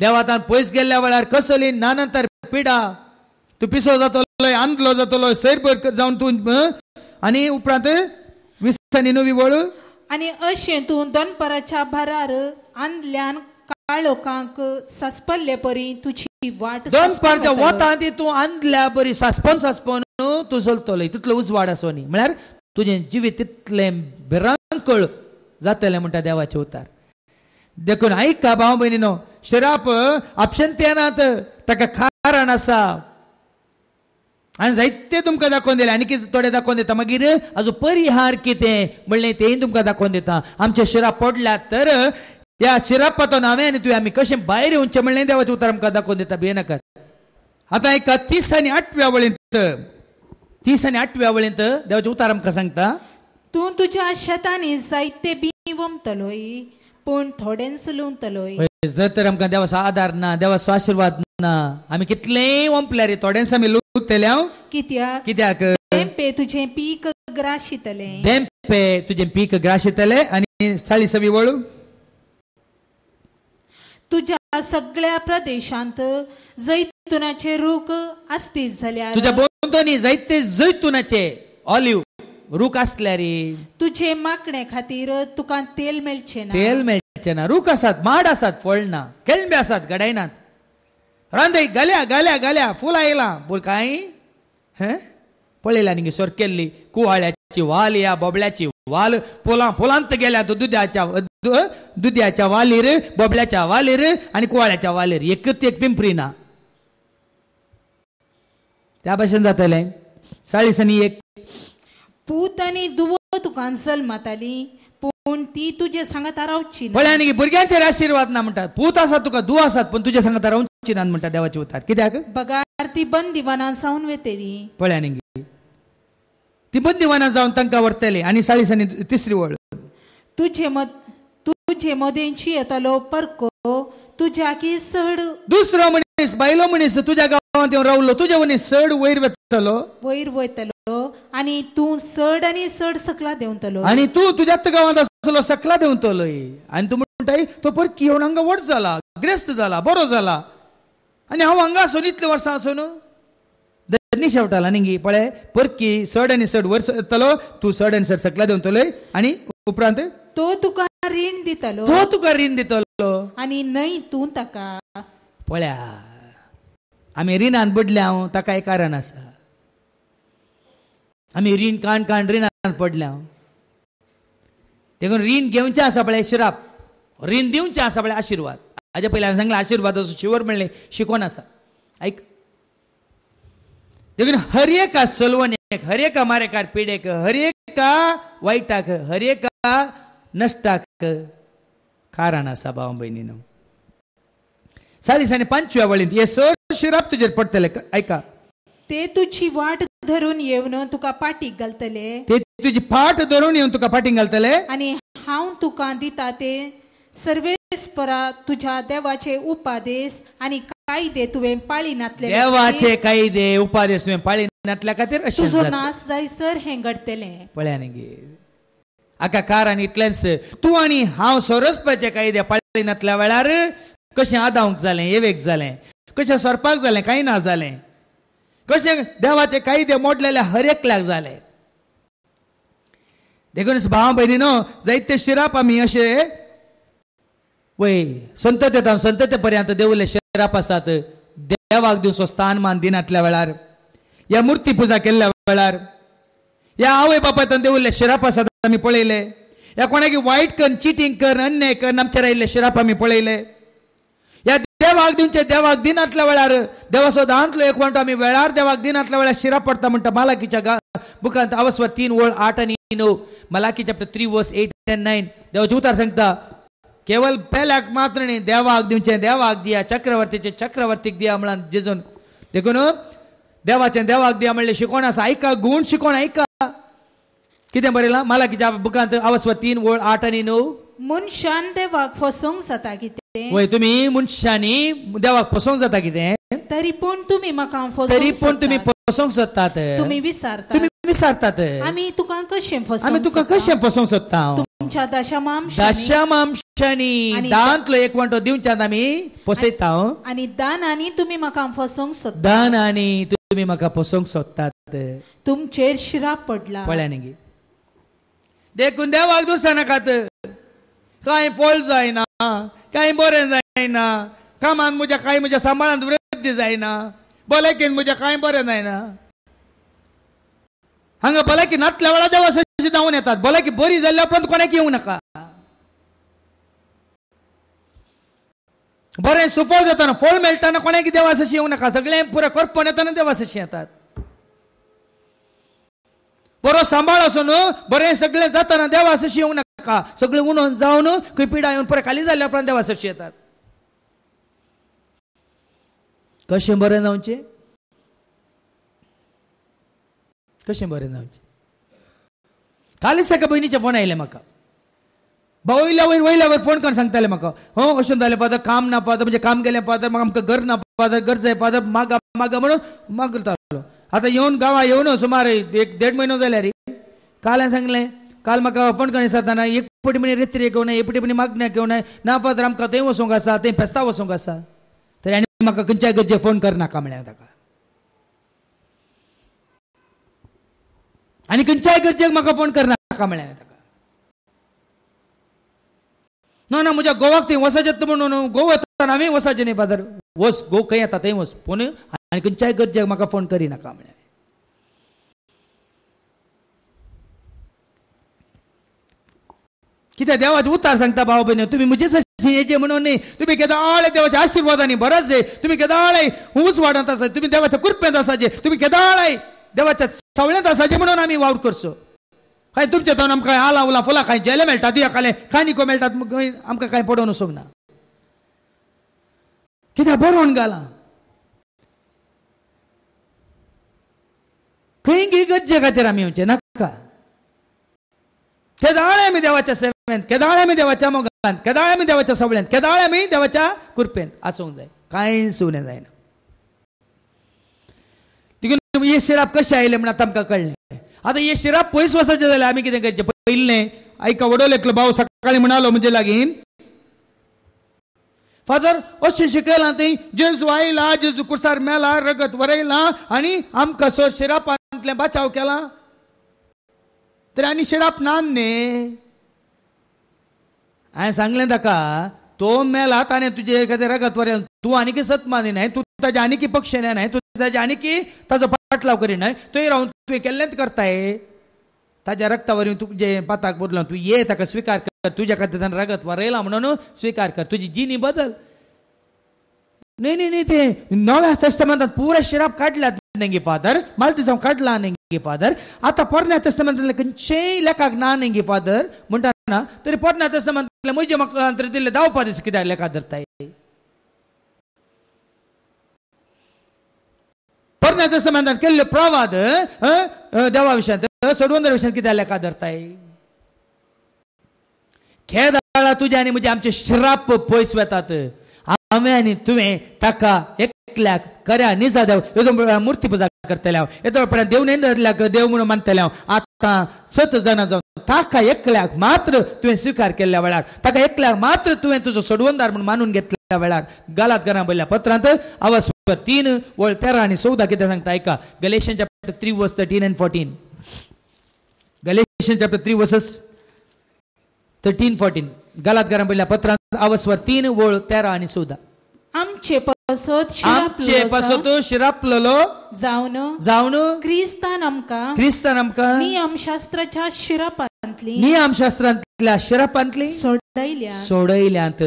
देवातान पयस गेल्ल्या वेळार कसली नानंतर पिडा तू पिसो जातलो आणलो जातलो सैर बैर जाऊन तू आणि उपरांत विसांनी नवी वळ आणि अशें तू दनपराच्या भरार आदल्यान लोकांक सासपल्ले परी तुझी वाट दनपारच्या वता ती तूं आदल्या परी सासपन सासपन तूं चलतलो तितलो उजवाड आसो न्ही म्हळ्यार तुजें जिवीत तितलें भिरांकळ जातलें म्हणटा देवाचे उतार देखून आयका भाव भयणीनो शिराप आपशंत्यानात ताका कारण आसा आनी जायते तुमकां दाखोवन दिले आनी कितें थोडे दाखोवन दिता मागीर हाजो परिहार कितें म्हणलें तेंय तुमकां दाखोवन दिता आमचे शिराप पडल्यात तर या చిరప్పతో हांवें आनी तुवें आमी कशें भायर येवचें म्हणलें देवाचें उतर आमकां दाखोवन दिता भियेनाकात आतां एक तीस आनी आठव्या वळेंत तीस आनी आठव्या वळेंत देवाचे उतार आमकां सांगता तूं तुज्या शेतांनी जायते बी वमतलोय पूण थोड्यांच लुवतलोय जर तर आमकां देवाचो आदार ना देवाचो आशिर्वाद ना आमी कितलेंय वंपल्या रे थोड्यांच आमी लुवतले हांव कित्याक कित्याक देंपे तुजें पीक ग्राशितलें देंपे तुजें पीक ग्राशितलें आनी चाळीसावी वळू तुझ्या सगळ्या प्रदेशांत जैतुनाचे रूख आसतीच झाल्या तुझ्या बोंदोनी जैते जैतुनाचे ऑलिव्ह रूख रे तुझे माकणे खातीर तुका तेल मेळचे ना तेल मेळचे ना रूख आसात माड आसात फळना केलबे आसात गडायनात रांदे गाल्या गाल्या गाल्या फूल आयला बोल काय पळयला न्ही सोर केल्ली कुवाळ्याची वाल या बोबळ्याची वाल पोलां पोलांत गेल्या दुद्याच्या दुध्याच्या वालीर बोबल्याच्या वालीर आणि कुवाळ्याच्या वालीर एकच एक पिंपरी ना त्या भाशेन जातले सनी एक पूत आणि दुवो तुकांसल माताली पूण ती तुझे सांगता रावची पळ्याने भुरग्यांचे आशीर्वाद ना म्हणटात पूत आसा तुका दुवा आसात पण तुझे सांगता रावची ना म्हणतात देवाचे उतार कित्याक बघार ती बंद दिवाना सावन वेते पळ्याने ती बंद दिवाना जावन तांकां आणि आनी सनी तिसरी वळ तुझे मत तुझे मोदेंची येतालो परको तुझ्या की सड दुसरो मनीस बायलो मनीस तुझ्या गावात येऊन रावलो तुझ्या मनीस सड वयर वेतलो वयर वयतलो आणि तू सड आणि सड सकला देवतलो आणि तू तुझ्यात गावात असलो सकला देवतलो आणि तू म्हणटाय तो परकी येवन हांगा व्हड झाला ग्रस्त जाला बरो झाला आणि हा हांगा आसून इतले वर्सां आसून नी शेवटाला निंगी पळे परकी सड आणि सड वर्स येतलो तू सड आणि सड सकला देवतलो आणि उपरांत तो तुका रीण दितलो तो तुका रीण दितलो आणि नाही तू ताका पळ्या आम्ही रिणान बुडल्या हांव ताका एक कारण असा आम्ही रीण काण काण रिणान पडल्या हांव देखून रीण घेऊनचे असा पळय शिराप रीण दिवचे असा पळय आशीर्वाद हाज्या पयलीं हांवें सांगलें असो शिवर म्हणले शिकोन आसा ऐक देखून हर एका सलवणेक हर एका मारेकार पिडेक हर एका वाईटाक हर एका नष्टाक कारण आसा भाव भयणीनो साडे दिसांनी पांचव्या वळींत हे सर शिराप तुजेर पडटले आयका ते तुझी वाट धरून येवन तुका पाटीक घालतले ते तुझी पाट धरून येवन तुका पाटी घालतले आणि हांव तुका दिता ते सर्वेस्परा तुझ्या देवाचे उपादेश आणि कायदे तुवें नातले देवाचे कायदे उपादेश तुवें नातल्या खातीर तुजो नाश जायसर हें घडतलें पळया गे आका कार आनी इतलेंच तूं आनी हांव सोरोसपाचे काही देपाळीनांतल्या वेळार कशें आदावंक जालें येवेक जालें कशें सरपाक जालें काही ना जालें कशें देवाचे काही दे मोडलेले हर एकल्याक जालें देखूनच भाव भयणीनो जायते शिराप आमी अशे वय संत संतते पर्यंत देवले शिराप आसात देवाक दिवचो स्थान मान दिनातल्या वेळार या मूर्ती पुजा केल्ल्या वेळार या आवय बापाय तन देवले शिराप आसात आमी पळयले या कोणाकी वाईट कर चिटींग कर अन्याय कर आमचेर आयिल्ले शिराप आम्ही पळयले या देवाक दिवचे देवाक दिनांतल्या वेळार देवाचो दांतलो एक म्हणटो आमी वेळार देवाक दिनांतल्या वेळार शिराप पडता म्हणटा मालाकीच्या बुकांत अवस्व तीन ओळ आठ आणि नऊ Malachi chapter three verse eight and nine देवाचे उतार सांगता केवळ पेल्याक मात्र न्ही देवाक दिवचे देवाक दिया चक्रवर्तीचे चक्रवर्तीक दिया म्हणून जेजून देखून देवाचें देवाक दिया म्हणलें शिकोण आसा आयका गूण शिकोण आयका कितें बरयलां मला कित्या बुकांत अवस्व तीन वळ आठ आनी णव मनशान देवाक फसोंक जाता कितें वय तुमी मनशांनी देवाक फसोवंक जाता कितें तरी पूण तुमी म्हाका तरी पूण तुमी फसोवंक सोदतात तुमी विचारता तुमी विसारतात आमी तुका कशें फस आमी तुका कशें फसोवंक सोदता तुमच्या दशामांश दशामांशांनी दांतलो एक वांटो दिवच्यात आमी फसयता हो. आनी दान आनी तुमी म्हाका फसोवंक सोदता दान तुमी म्हाका पोसोंक सोदतात तुमचेर शिराप पडला पळ्यान गे देखून देवाक नाकात कांय फोल जायना कांय बरें जायना कामान म्हज्या कांय म्हज्या सांबाळान वृद्धी जायना भलायकेन म्हज्या कांय बरें जायना हांगा भलायकी नातल्या वेळा देवा जावून येतात भलायकी बरी जाल्ल्या उपरांत कोणाक येवं नाका बरें सुफळ जाताना फळ मेळटाना कोणाक देवा अशें येवं नाका सगळें पुरो करपण येताना देवा अशें येतात बरो सांबाळ आसून बरें सगळें जाताना देवा अशें येवं नाका सगळें उणोन जावन खंय पिडा येवन पुरो खाली जाल्ल्या उपरांत देवा अशें येतात कशें बरें जावचें कशें बरें जावचें कालच एका भयणीचें फोन आयले म्हाका भाऊ इला वयर वयल्या वयर फोन करून सांगताले म्हाका हो अशें जालें फादर काम ना फादर म्हणजे काम केलें फादर म्हाका आमकां घर ना फादर घर जाय फादर मागा मागा म्हणून मागतालो आतां येवन गांवा येवन सुमार एक देड म्हयनो जाले रे काल हांवें सांगलें काल म्हाका फोन करून सांगताना एक पटी म्हणी रेत्री घेवन एक पटी म्हणी मागण्या घेवन ना फादर आमकां थंय वसूंक आसा थंय फेस्ता वसूंक आसा तर आनी म्हाका खंयच्याय गज्जे फोन करनाका म्हळ्यार ताका आनी खंयच्याय गरजेक म्हाका फोन करनाका म्हळ्यार ताका ना ನಾನು ಮುಜ ಗೋವಾಗ್ತೀನಿ ಹೊಸ ಜತ್ತು म्हणून गोव येता हांवें वसाचे न्ही फादर वस गो खंय येता थंय वस पूण आनी खंयच्याय गरजेक म्हाका फोन करिनाका म्हळें कित्याक देवाचे उतार सांगता भाव भयण तुम्ही म्हजे येचे म्हणून न्ही तुम्ही केदाळे देवाच्या आशीर्वादांनी बरंच आहे तुम्ही केदाळे ऊस वाडत असायचे तुम्ही देवाच्या कुरपेंत असायचे तुम्ही केदाळे देवाच्या सवळ्यांत असायचे म्हणून आम्ही वावर करचो खंय तुमचे तोंड आला उला फुला खाई जेले मेटा दिया खाले खाई निको मेळटा आमकां कांय पडोवन ना कित्याक बरोवन घालां खंय गज्जे खातीर आमी येवचे नाका केदाळे आमी देवाच्या सेवेंत केदाळे आमी देवाच्या मोगांत केदाळे आमी देवाच्या सवळेंत केदाळे आमी देवाच्या कुरपेंत आसूंक जाय कांयच उणें जायना तिगून हे शिराप कशें आयलें म्हण आतां आमकां कळ्ळें आता हे शिराप पयस वसाचे जाल्यार आमी कितें करचें पयलें आयका वडोल एकलो भाव म्हणालो म्हणजे लागीन फादर अशें शिकयलां थंय जेजू आयला जेजू कुसार मेला रगत वरयलां आनी आमकां सो शिरापांतल्यान बचाव केला तर आनी शिराप नान न्ही हांवें सांगलें ताका तो मेला ताणें तुजे एखाद्या रगत वरयलां तूं आनीकी सत्मा न्ही तूं ताजे आनीकी पक्ष नाही तूं ताजे आनीकी ताजो करी नाही तो राहून तुवें केल्लेंच करताय ताज्या रक्तावर तुजे पाताक बोलला तू ये ताका स्वीकार कर तुज्या खातीर ताणें रगत वरयलां म्हणून स्विकार कर तुजी जिनी बदल नाही नाही नाही ते नव्या तस्तमांतात पुरा शिराप काढल्यात नेंगे फादर मला तिचा काढला नेंगे फादर आता पोरण्या तस्तमांतले खंयचेय लेखाक ना नेंगे फादर म्हणटा ना तरी पोरण्या तस्तमांतले म्हजे म्हाका दिले धांवपा दिस कित्याक लेखा धरताय Norden जसं केलेले प्रवाद देवाविषयात सोडवंदर विषयात किती का धरताय खेळ तुझ्या आणि म्हणजे आमचे श्राप पोयस वेतात आम्ही आणि तुम्ही ताका एकल्याक कर्या निजा देव येदो मूर्ती पूजा करतल्या हांव पण देव नाही धरल्या देव म्हणून मानतले हांव आतां सत जण जाऊन ताका एकल्याक मात्र तुवें स्वीकार केल्ल्या वेळार ताका एकल्याक मात्र तुवें तुजो सोडवंदार म्हणून मानून घेतला त्या वेळार गालात घरां बरल्या पत्रांत आवाज तीन वळ तेरा आणि चौदा कितें सांगता आयका Galatians chapter three verse thirteen and fourteen Galatians chapter three verses thirteen fourteen गालात घरां बरल्या पत्रांत आवाज तीन वळ तेरा आणि चौदा आमचे आमचे पासतो शिरापलेलो जावन जावन क्रिस्तान आमकां क्रिस्तान आमकां नियम शास्त्राच्या शिरापांतली नियम शास्त्रांतल्या शिरापांतली सोडयल्या सोडयल्यात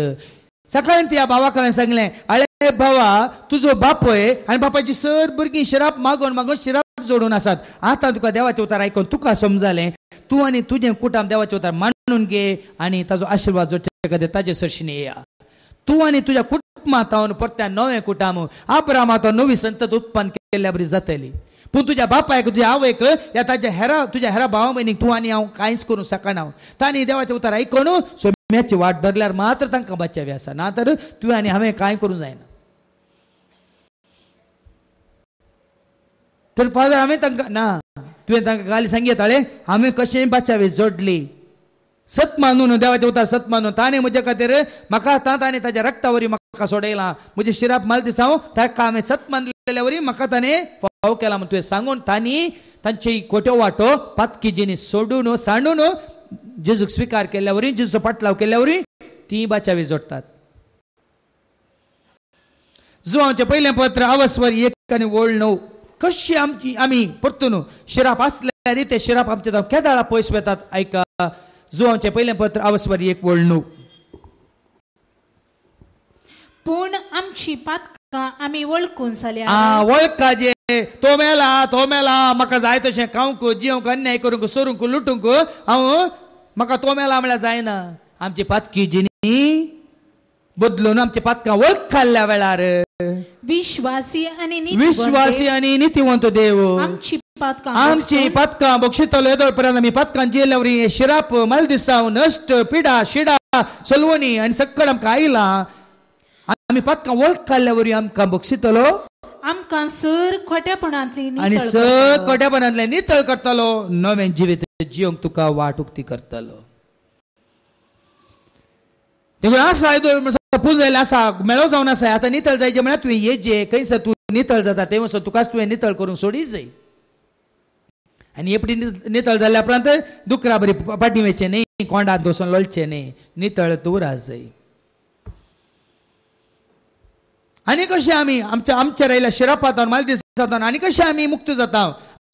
सकाळी त्या बाबाक हांवें सांगलें भावा बाबा तुजो बापय आनी बापायची सर भुरगीं शिराप मागून मागून शिराप जोडून आसात आतां तुका देवाचें उतार ऐकून तुका समजालें तूं आनी तुजें कुटाम देवाचें उतार मांडून घे आनी ताजो आशिर्वाद जो दे ताजे तू येया तूं आनी तुज्या कुटुंबांत परत्या नवें कुटाम तो नवी संतत उत्पन्न केल्या बरी जातली पण तुज्या बापायक तुज्या आवयक या ताज्या हेरा तुज्या हेरा भावा भयणीक तू आणि हांव कांयच करू शकना तांणी देवाचे उतार ऐकून सोम्याची वाट धरल्यार मात्र तांकां बचावी असा ना तर तुवें आनी हांवें कांय करूंक जायना तर फादर हांवें तांकां ना तुवें तांकां काल सांगितालें हांवें कशें बचावी जोडली सत मानून देवाचे उतार सत मानून ताणें म्हजे खातीर म्हाका ता ताणें ताज्या रक्तावरी म्हाका सोडयलां म्हजे शिराप माल दिसांव ताका हांवें सत मानले लेवरी मका ताणें फाव केला म्हण सांगून तानी तांची कोटो वाटो पातकिजींनी सोडून सांडून जेजूक स्वीकार केल्यावरी जेजूचो पाटलाव केल्यावरी ती बाचावी जोडटात जुवांचे पयलें पत्र आवस्वर एक आणि ओळ णव कशी आमची आमी परतून शिराप आसल्या रिते शिराप आमच्या केदाळा पयस वेतात आयका जुवांचे पयलें पत्र आवस्वर एक ओळ णव पूण आमची पात आम्ही ओळखून जाल्या आ तो मेला तो मेला म्हाका जाय तशें खावंक जिवंक अन्याय करूंक सोरूंक लुटूंक हांव म्हाका तो मेला म्हळ्यार जायना आमची पातकी जिनी बदलून आमच्या पातकां वळख खाल्ल्या वेळार विश्वासी आणि विश्वासी आणि नितीवंत देव आमची पातकां आमची पातकां बक्षितलो पर्यंत आमी पातकां जेलवरी शिराप मलदिसाव नष्ट पिडा शिडा सलवणी आणि सक्कळ आमकां आयलां आम्ही पत्का वळख खाल्ल्यावर आमकां बक्षितलो आमकां सर खोट्यापणांतली आणि सर खोट्यापणांतले नितळ करतलो नवें जिवीत जिवंक तुका वाट उक्ती करतलो देखून आसा आयदो पूल आसा मेळो जावन आसा आतां नितळ जायचे म्हळ्यार तुवें येजे खंयसर तूं नितळ जाता तें सर तुकाच तुवें नितळ करून सोडी जाय आनी एपटी नितळ झाल्या उपरांत दुकरा बरी पाटी वेचे न्ही कोंडात घोसून लोळचे न्ही नितळ तूं रास जाय आणि कशें आम्ही आमच्या आमच्या रायल्या शिराप जावन मालदी आणि आनी कशें आमी मुक्त जाता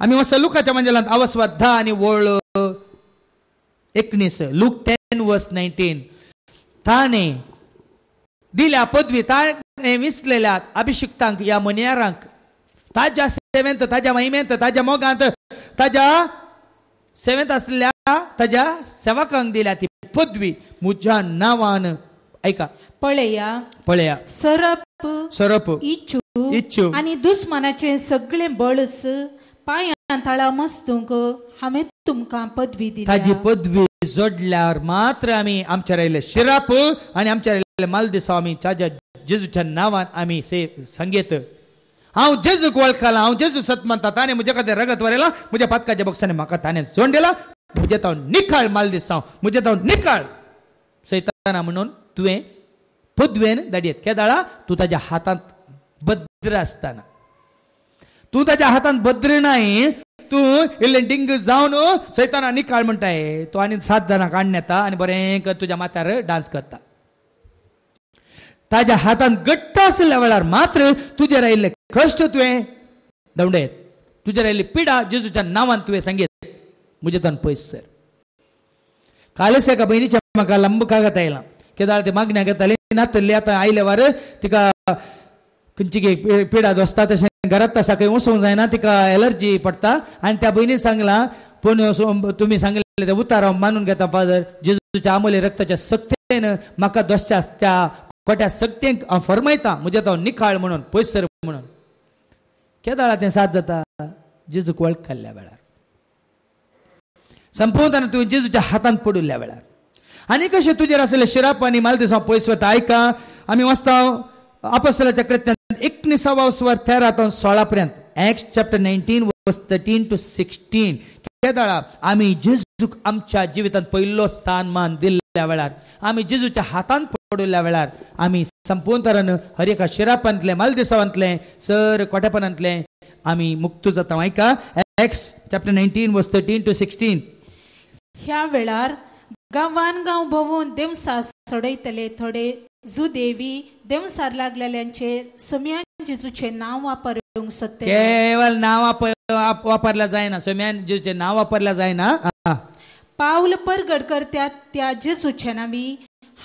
आम्ही वसा लुकाच्या म्हणजे आवस्वाधा आनी वळ एकनीस लुक टेन वर्स नायन्टीन ताने दिल्या पदवी ताने विसलेल्या अभिशिक्तांक या मनियारांक ताज्या सेवेंत ताज्या महिमेंत ताज्या मोगांत ताज्या सेवेंत असलेल्या ताज्या सेवकांक दिल्या ती पदवी मुज्या नांवान ऐका पळया पळया सरप सरप सरप इच्छू इच्छू आणि दुश्मनाचे सगळे बळस पांयां तळा मस्तूंक हांवें तुमकां पदवी दिली ताजी पदवी जोडल्यावर मात्र आम्ही आमच्या राहिले शिराप आणि आमच्या राहिले मालदेसाव आम्ही ताज्या जेजूच्या नावान आम्ही से सांगेत हा जेजूक वळखला हांव जेजू सतमंता म्हणता ताणें कधी खातीर रगत वरेला म्हज्या पातकाच्या बक्षाने म्हाका ताणें जोडलेला म्हजे तो निकाळ मालदेसांव म्हजे तो निकाळ सैताना म्हणून तुवें पुद्वेन दाडयेत केदाळा तू ताज्या हातात भद्र असताना तू ताज्या हातात भद्र नाही तू इल्ले डिंग जावन सैताना काळ म्हणटाय तो आणि सात जाणांक आण येता आनी बरें कर तुज्या माथ्यावर डान्स करता ताज्या हातात घट्ट आसल्या वेळार मात्र तुजेर आयिल्ले कश्ट तुवें दवंडेत तुजेर आयिल्ली पिडा जेजूच्या नावान तुवें सांगित म्हजे तन पयस सर कालच एका भयणीच्या म्हाका लंब कागद आयला ಕೆದಾಳ್ ಮಾಗಲಿ नातल्ले आता आयले वार तिका खंयची पिडा दोसता तशें घरात तसा खंय उसू जायना तिका एलर्जी पडटा आनी त्या भयणीन सांगलां पूण तुमी सांगिल्ले ते उतार हांव मानून घेता फादर जेजूच्या आमोले रक्ताच्या सक्तेन म्हाका दोसच्या त्या कोट्या सक्तेंक हांव फर्मयता म्हजे तो निखाळ म्हणून पयसर म्हणून केदाळा तें साथ जाता जेजूक वळख खाल्ल्या वेळार संपूर्ण तुवें जेजूच्या हातान पडुल्ल्या वेळार आनी कशें तुजेर आसले शिराप आनी मालदिसा पयस वता आयका आमी वाचता आपसलाच्या कृत्यांत एकनिसावा स्वर त्या राहतो सोळा पर्यंत Acts chapter nineteen verse thirteen to sixteen केदळा आमी जेजूक आमच्या जिवितांत पयलो स्थान मान दिल्ल्या वेळार आमी जेजूच्या हातान पडुल्ल्या वेळार आमी संपूर्ण तरान हर एका शिरापांतले मालदेसावांतले सर कोटेपणांतले आमी मुक्त जाता आयका Acts chapter nineteen verse thirteen to sixteen ह्या वेळार गांवान गाव भोवून देमसा सोडयतले थोडे देवी देमसार लागलेल्यांचे सोम्यान जेजूचे नाव वापरूंक सोदते केवळ नाव वापरला जायना सोम्यान जेजूचे नाव वापरला जायना पाऊल परगड करत्या त्या जेजूचे नावी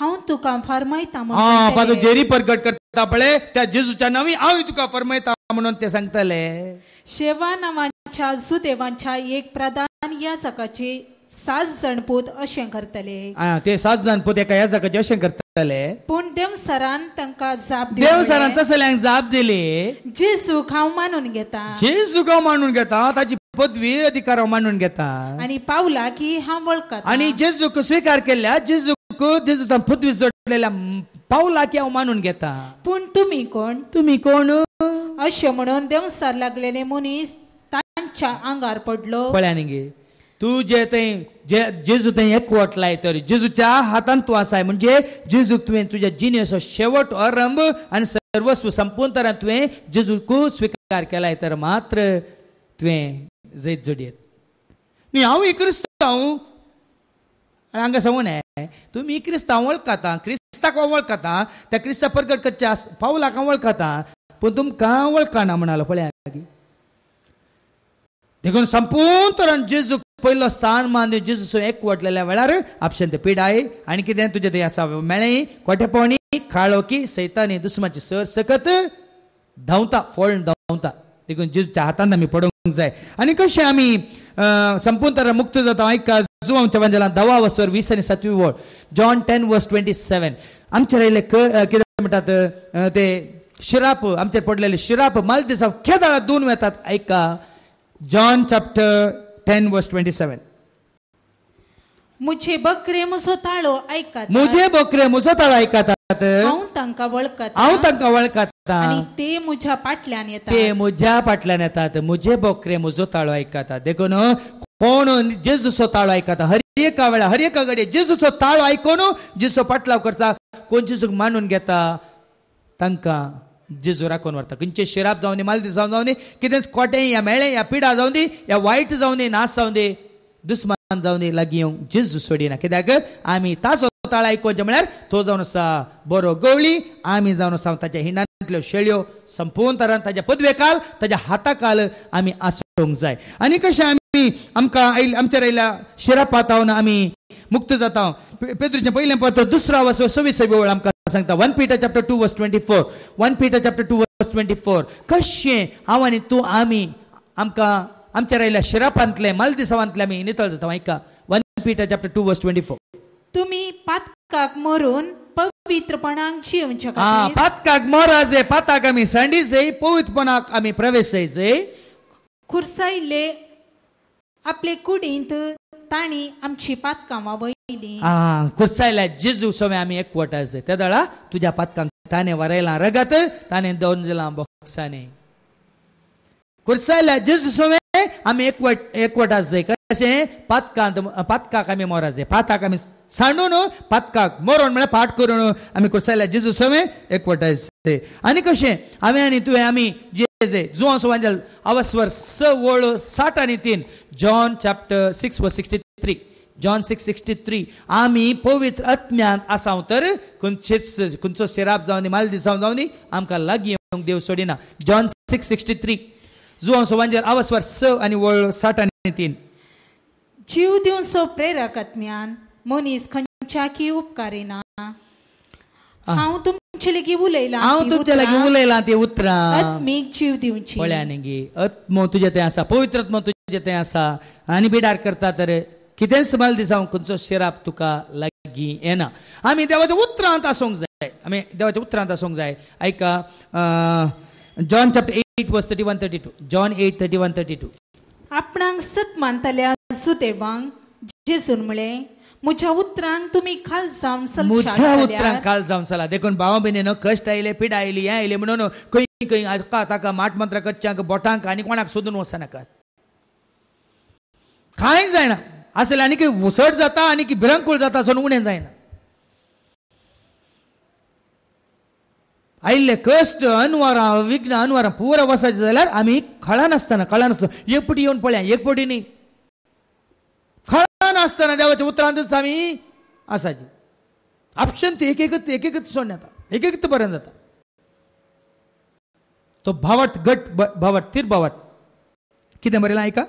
हांव तुका फरमायता म्हणून जेरी परगट करता पळे त्या जेजूच्या नावी हांव तुका फरमायता म्हणून ते सांगतले शेवा नावाच्या जुदेवांच्या एक प्रधान या जगाची सात पूत अशें करतले ते सात जाण पूत एका ह्या जागाचे अशें करताले पूण देव सरान तांकां जाप देव सरान तसल्यांक जाप दिली जे सुख हांव मानून घेता जे हांव मानून घेता ताची पदवी अधिकार मानून घेता आणि पावला की हांव वळखता आणि सुख स्वीकार केल्या जे जेजू पृथ्वी जोडलेल्या पावला की हांव मानून घेता पूण तुम्ही कोण तुम्ही कोण अशें म्हणून देव सर लागलेले मनीस तांच्या आंगार पडलो पळ्यान तू जे थंय जे जेजू थंय एक वट जेजूच्या हातान तू असाय म्हणजे जेजूक तुवें तुज्या जिनेसो शेवट आरंभ आणि सर्वस्व संपून तरान तुवें जेजूक स्वीकार केलाय तर मात्र तुवें जैत जोडयेत मी हांव ही क्रिस्तांव आणि हांगा सांगून तुम्ही तुमी क्रिस्तांव वळखता क्रिस्ताक वळखता त्या क्रिस्ता परगट करच्या पावलाक पण पूण तुमकां वळखना म्हणालो पळया देखून संपूर्ण तरण जेजूक पहिलं स्थान मान जेजूस एक वटलेल्या वेळार आपशन ते आहे आणि कितें तुझे ते आसा पोणी काळो की सैतानी दुस्माची सर सकत धावता फोळण धावता देखून जेजूच्या हातान आमी पडोवंक जाय आनी कशें आमी संपूर्ण तर मुक्त जाता ऐका जू आमच्या मंजला धवा वसर वीस आनी सातवी वळ John ten verse twenty seven आमचे राहिले कितें म्हणटात ते शिराप आमचे पडलेले शिराप मालदेसाव खेदाळा दोन वेतात आयका John chapter 10 verse 27. मुझे बकरे मुसो ताळो ऐकात मुझे बकरे मुसो ताळो ऐकात हांव तांकां वळखता हांव तांकां वळखता ते मुझ्या पाटल्यान येतात ते म्हज्या फाटल्यान येतात मुझे बकरे मुजो ताळो देखो देखून कोण जेजूचो ताळो ऐकता हर एका वेळा हर एका कडेन जेजूचो ताळो आयकून जेजूचो पाटलाव करता कोण जेजूक मानून घेता तांकां जोरा कोण वरता खंयचे शिराप जावं दी मालदी जावन जावं दी कितेंच कोटें या मेळ्ळें या पिडा जावं दी या वायट जावं दी नास जावं दी दुस्मान जावं दी लागीं येवंक जेजू सोडिना कित्याक आमी ताचो ताळ आयकोचे म्हळ्यार तो जावन आसा बरो गवळी आमी जावन आसा ताच्या हिंडांतल्यो शेळयो संपूर्ण तरान काल पदवेकाल हाता काल आमी आसूंक जाय आनी कशें आमी आमकां आयल आमचेर आयल्या शिरापातावन आमी मुक्त जाता पेद्रूचें पयलें पत्र दुसरा वसो सव्वीस वेळ आमकां सांगता one Peter chapter two verse twenty four one Peter chapter two verse twenty four कशें हांव आनी तूं आमी आमकां आमच्या रायल्या शिरापांतले माल दिसावांतले आमी नितळ जाता आयका one Peter chapter two verse twenty four तुम्ही पातकाक मरून पवित्रपणाक जिवचे हा पातकाक मोराजे पाताक आमी संडीजे पवित्रपणाक आमी प्रवेश जायचे खुर्सायले आपले कुडींत ताणी आमची पातकां वावय కుస్సాయిలా జిజు సోమే ఆమె ఎక్కువ టజే తెదళ తుజా పత్కం తానే వరైలా రగత్ दोन దౌంజలా బొక్సానే కుర్సాయిలా జిజు సోమే आम्ही एकवट एकवटात जाय कशें पातकांत पातकाक आमी मोरा जाय पाताक आमी सांडून पातकाक मोरोन म्हळ्यार पाट करून आमी कुरसायल्या जेजू सवे एकवटाय जाय आनी कशें हांवें आनी तुवें आमी जे जुवांस वांजल अवस्वर स वळ साठ आनी तीन जॉन चॅप्टर सिक्स व sixty John six sixty three आमी पवित्र अज्ञान असाव तर खंयचेच खंयचो शेराब जावं माल दिसाव जावं आमकां लागीं येवंक देव सोडिना जॉन सिक्स सिक्स्टी थ्री जुवांव सोबांजेर आवास्वार स आनी वळ साठ आनी तीन जीव दिवन सो प्रेरक आत्म्यान मनीस खंयच्याकी उपकारिना हांव तुमचे लेगीत उलयलां हांव तुमचे लागीं उलयलां ती उतरां आत्मीक जीव दिवची पळ्या न्ही गे आत्मो तुजे तें आसा पवित्र आत्म तुजे तें आसा आनी बिडार करता तर कितें समाल दिसा खंयचो शिराप तुका लागीं येना आमी देवाच्या उतरांत आसूंक जाय आमी देवाच्या उतरांत आसूंक जाय आयका John chapter eight verse thirty one thirty two John eight thirty one thirty two आपणाक सत मानताल्या सुदेवांक जेसून म्हळे म्हज्या उतरांक तुमी खाल जावन म्हज्या उतरांक खाल जावन चला देखून भावा बिने न्हू कश्ट आयले पिड आयली हें आयलें म्हणून खंय खंय आजका ताका माट मंत्रा कच्च्यांक बोटांक आनी कोणाक सोदून वचनाकात कांय जायना असेल आनी की उसळ जाता आणि की भिरंकूळ जाता असं उणे जायना आयले कष्ट अनवरां विघ्न अनवरां पुरा वसाचे जाल्यार आमी कळनासतना कळनासतना एकपटी येवन पळया एकपटी न्ही नसताना देवाच्या उतरांतच आमी आसाची ऑप्शन ते एक एकच एक एकत सोडून एक एकत पर्यंत जाता तो भावट गट भावट तीर भावट कितें बरयलां आयका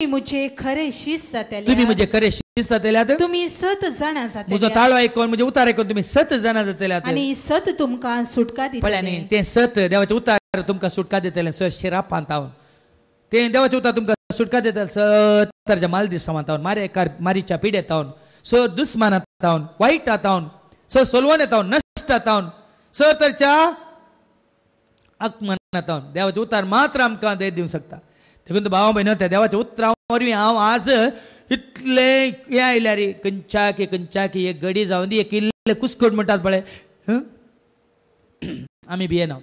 तुम्ही मुझे खरे शिस्त जातेल्या तुम्ही मुझे करे तुम्ही सत जाणा मुजो ताळो आयकून म्हणजे उतार आयकून तुम्ही सत जाणा जातल्यात आणि सत तुमका सुटका पळ्यानी ते सत देवाचे उतार तुमका सुटका देतले स शिरा पांतावन ते देवाचे उतार तुमका सुटका देतले सत तरच्या माल दिसावन मारे कार मारीच्या पिढे येतावन स दुस्मान येतावन वाईट येतावन स सोलवन येतावन नष्ट येतावन स तरच्या आत्मन देवाचे उतार मात्र आमका दे देऊ शकता देखून तो भावा बहिण होत्या देवाच्या उतरावर हांव आज इतले हे आयल्या रे की हे की एक गडी जावन दी एक इल्ले कुसकोट म्हणटात पळय आमी भियेना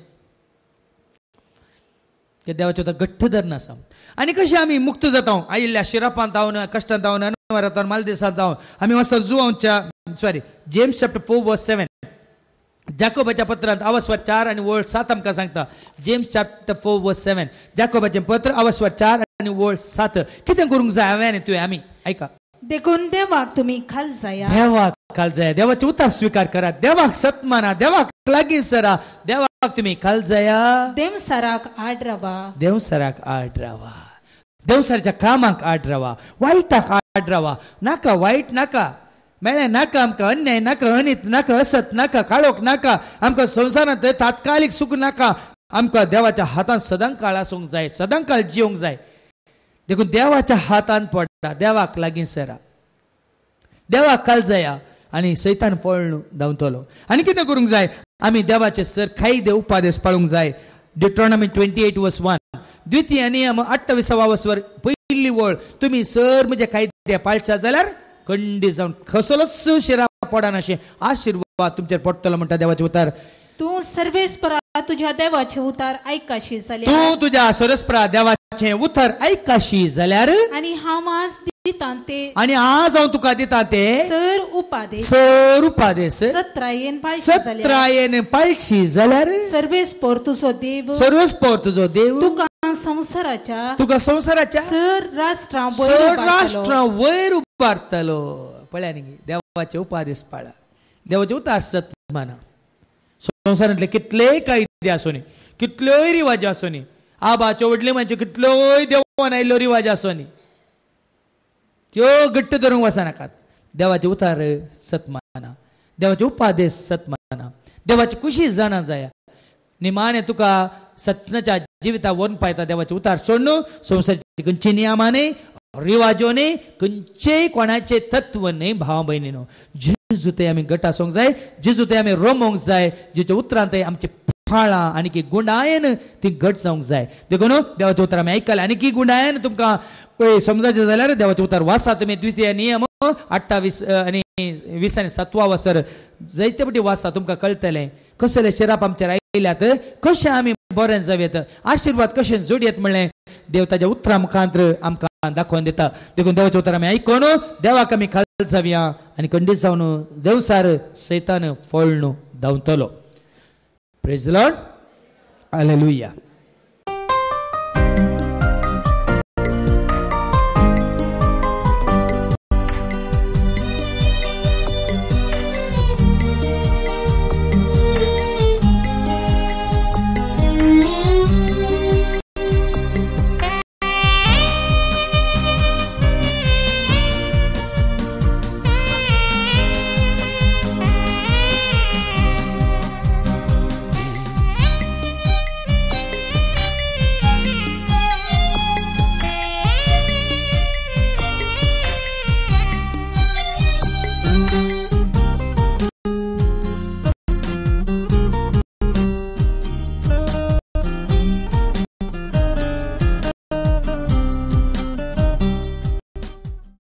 ते देवाचे होता घट्ट धरण आसा आनी कशें आमी मुक्त जाता आयिल्ल्या शिरापांत जावन कष्टांत जावन अनवरांत मालदेसांत जावन आमी वचता जुवांच्या sorry James chapter four verse seven जाकोबाच्या पत्रांत अवस्वाद चार आणि वळ सात आमकां सांगता जेम्स चॅप्टर फोर व सेवन जाकोबाचें पत्र अवस्वाद चार आणि वळ सात कितें करूंक जाय हांवें आनी तुवें आमी ऐका देखून देवाक तुम्ही खाल जाया देवाक खाल जाया देवाचे उतार स्वीकार करा देवाक सत्माना देवाक लागी सरा देवाक तुम्ही खाल जाया देव सराक आड रावा देव सराक आड रावा देवसारच्या कामाक आड रावा वायटाक आड रावा नाका वायट नाका मेळ्ळें नाका आमकां अन्याय नाका अनीत नाका असत नाका काळोख नाका आमकां संवसारांत तात्कालीक सुख नाका आमकां देवाच्या हातांत सदां काळ आसूंक जाय सदां काळ जिवंक जाय देखून देवाच्या हातांत पडटा देवाक लागीं सरा देवाक काल जाया आनी सैतान पळण धांवतलो आनी कितें करूंक जाय आमी देवाचे सर खाई दे उपादेस पाळूंक जाय Deuteronomy twenty eight verse one द्वितीय नियम अठ्ठावीसावा वसवर पहिली वळ तुमी सर म्हणजे कायदे पाळचा जाल्यार कंडी जाऊन खसलच शिरा पडा असे आशीर्वाद तुमच्या पडतला म्हणटा देवाचे उतार तू सर्वेस्परा तुझ्या देवाचे उतार ऐकाशी झाले तू तुझ्या सरस्परा देवाचे उतार ऐकाशी जाल्यार आणि हा मास आणि आज हांव तुका दिता ते सर उपादे सर उपादे सत्रायेन पाळशी सत्रायेन पाळशी जाल्यार सर्वेस्पोर तुजो देव सर्वेस्पोर तुजो देव तुका संसाराच्या तुका संसाराच्या सर राष्ट्रा सर राष्ट्रा वयर पारतलो पळ्यानी देवाचे उपादेश पाळा देवाचे उतार सत्माना म्हटले कितलेय काय आसोनी कितल्योय रिवाजी आसोनी आबाच्यो वडले म्हणजे कितल्योय देवान आयिल्लो रिवाज आसोनी त्यो घट्ट धरू वचनाकात देवाचे उतार सत्माना देवाचे उपादेश सत्माना देवाची खुशी जाणा जाया निमाने तुका सत्नाच्या जिविता वरून पायता देवाचे उतार सोडणू संवसाराची खंयची नियमाने रिवाजोने कंचे कोणाचे तत्व नाही भावा भयणीनो जिजुते आम्ही गट सोंग जाय जिजुते आम्ही रमोंक जाय जिच्या उतरांत आमचे फाळा आणखी गुंडायन ती घट जावंक जाय देखून देवाचे उतार आम्ही ऐकले आणखी गुंडायन तुमकां पळय समजायचें जाल्यार देवाचे उतर वाचा तुम्ही द्वितीय नियम अठ्ठावीस आनी वीस आनी सातवा वसर जायते पटी वाचा तुमकां कळटलें कसले शिराप आमचेर आयल्यात कशें आमी बरें जावेत आशिर्वाद कशें जोडयेत म्हणलें देवताच्या उतरां मुखांत आमकां दाखवून देता देखून देवाच्या उत्तर आई कोण देवा कमी खाल जाऊया आणि खंडीत जाऊन देवसार सैतान फळणू धावतलो प्रेझलॉन आलेलुया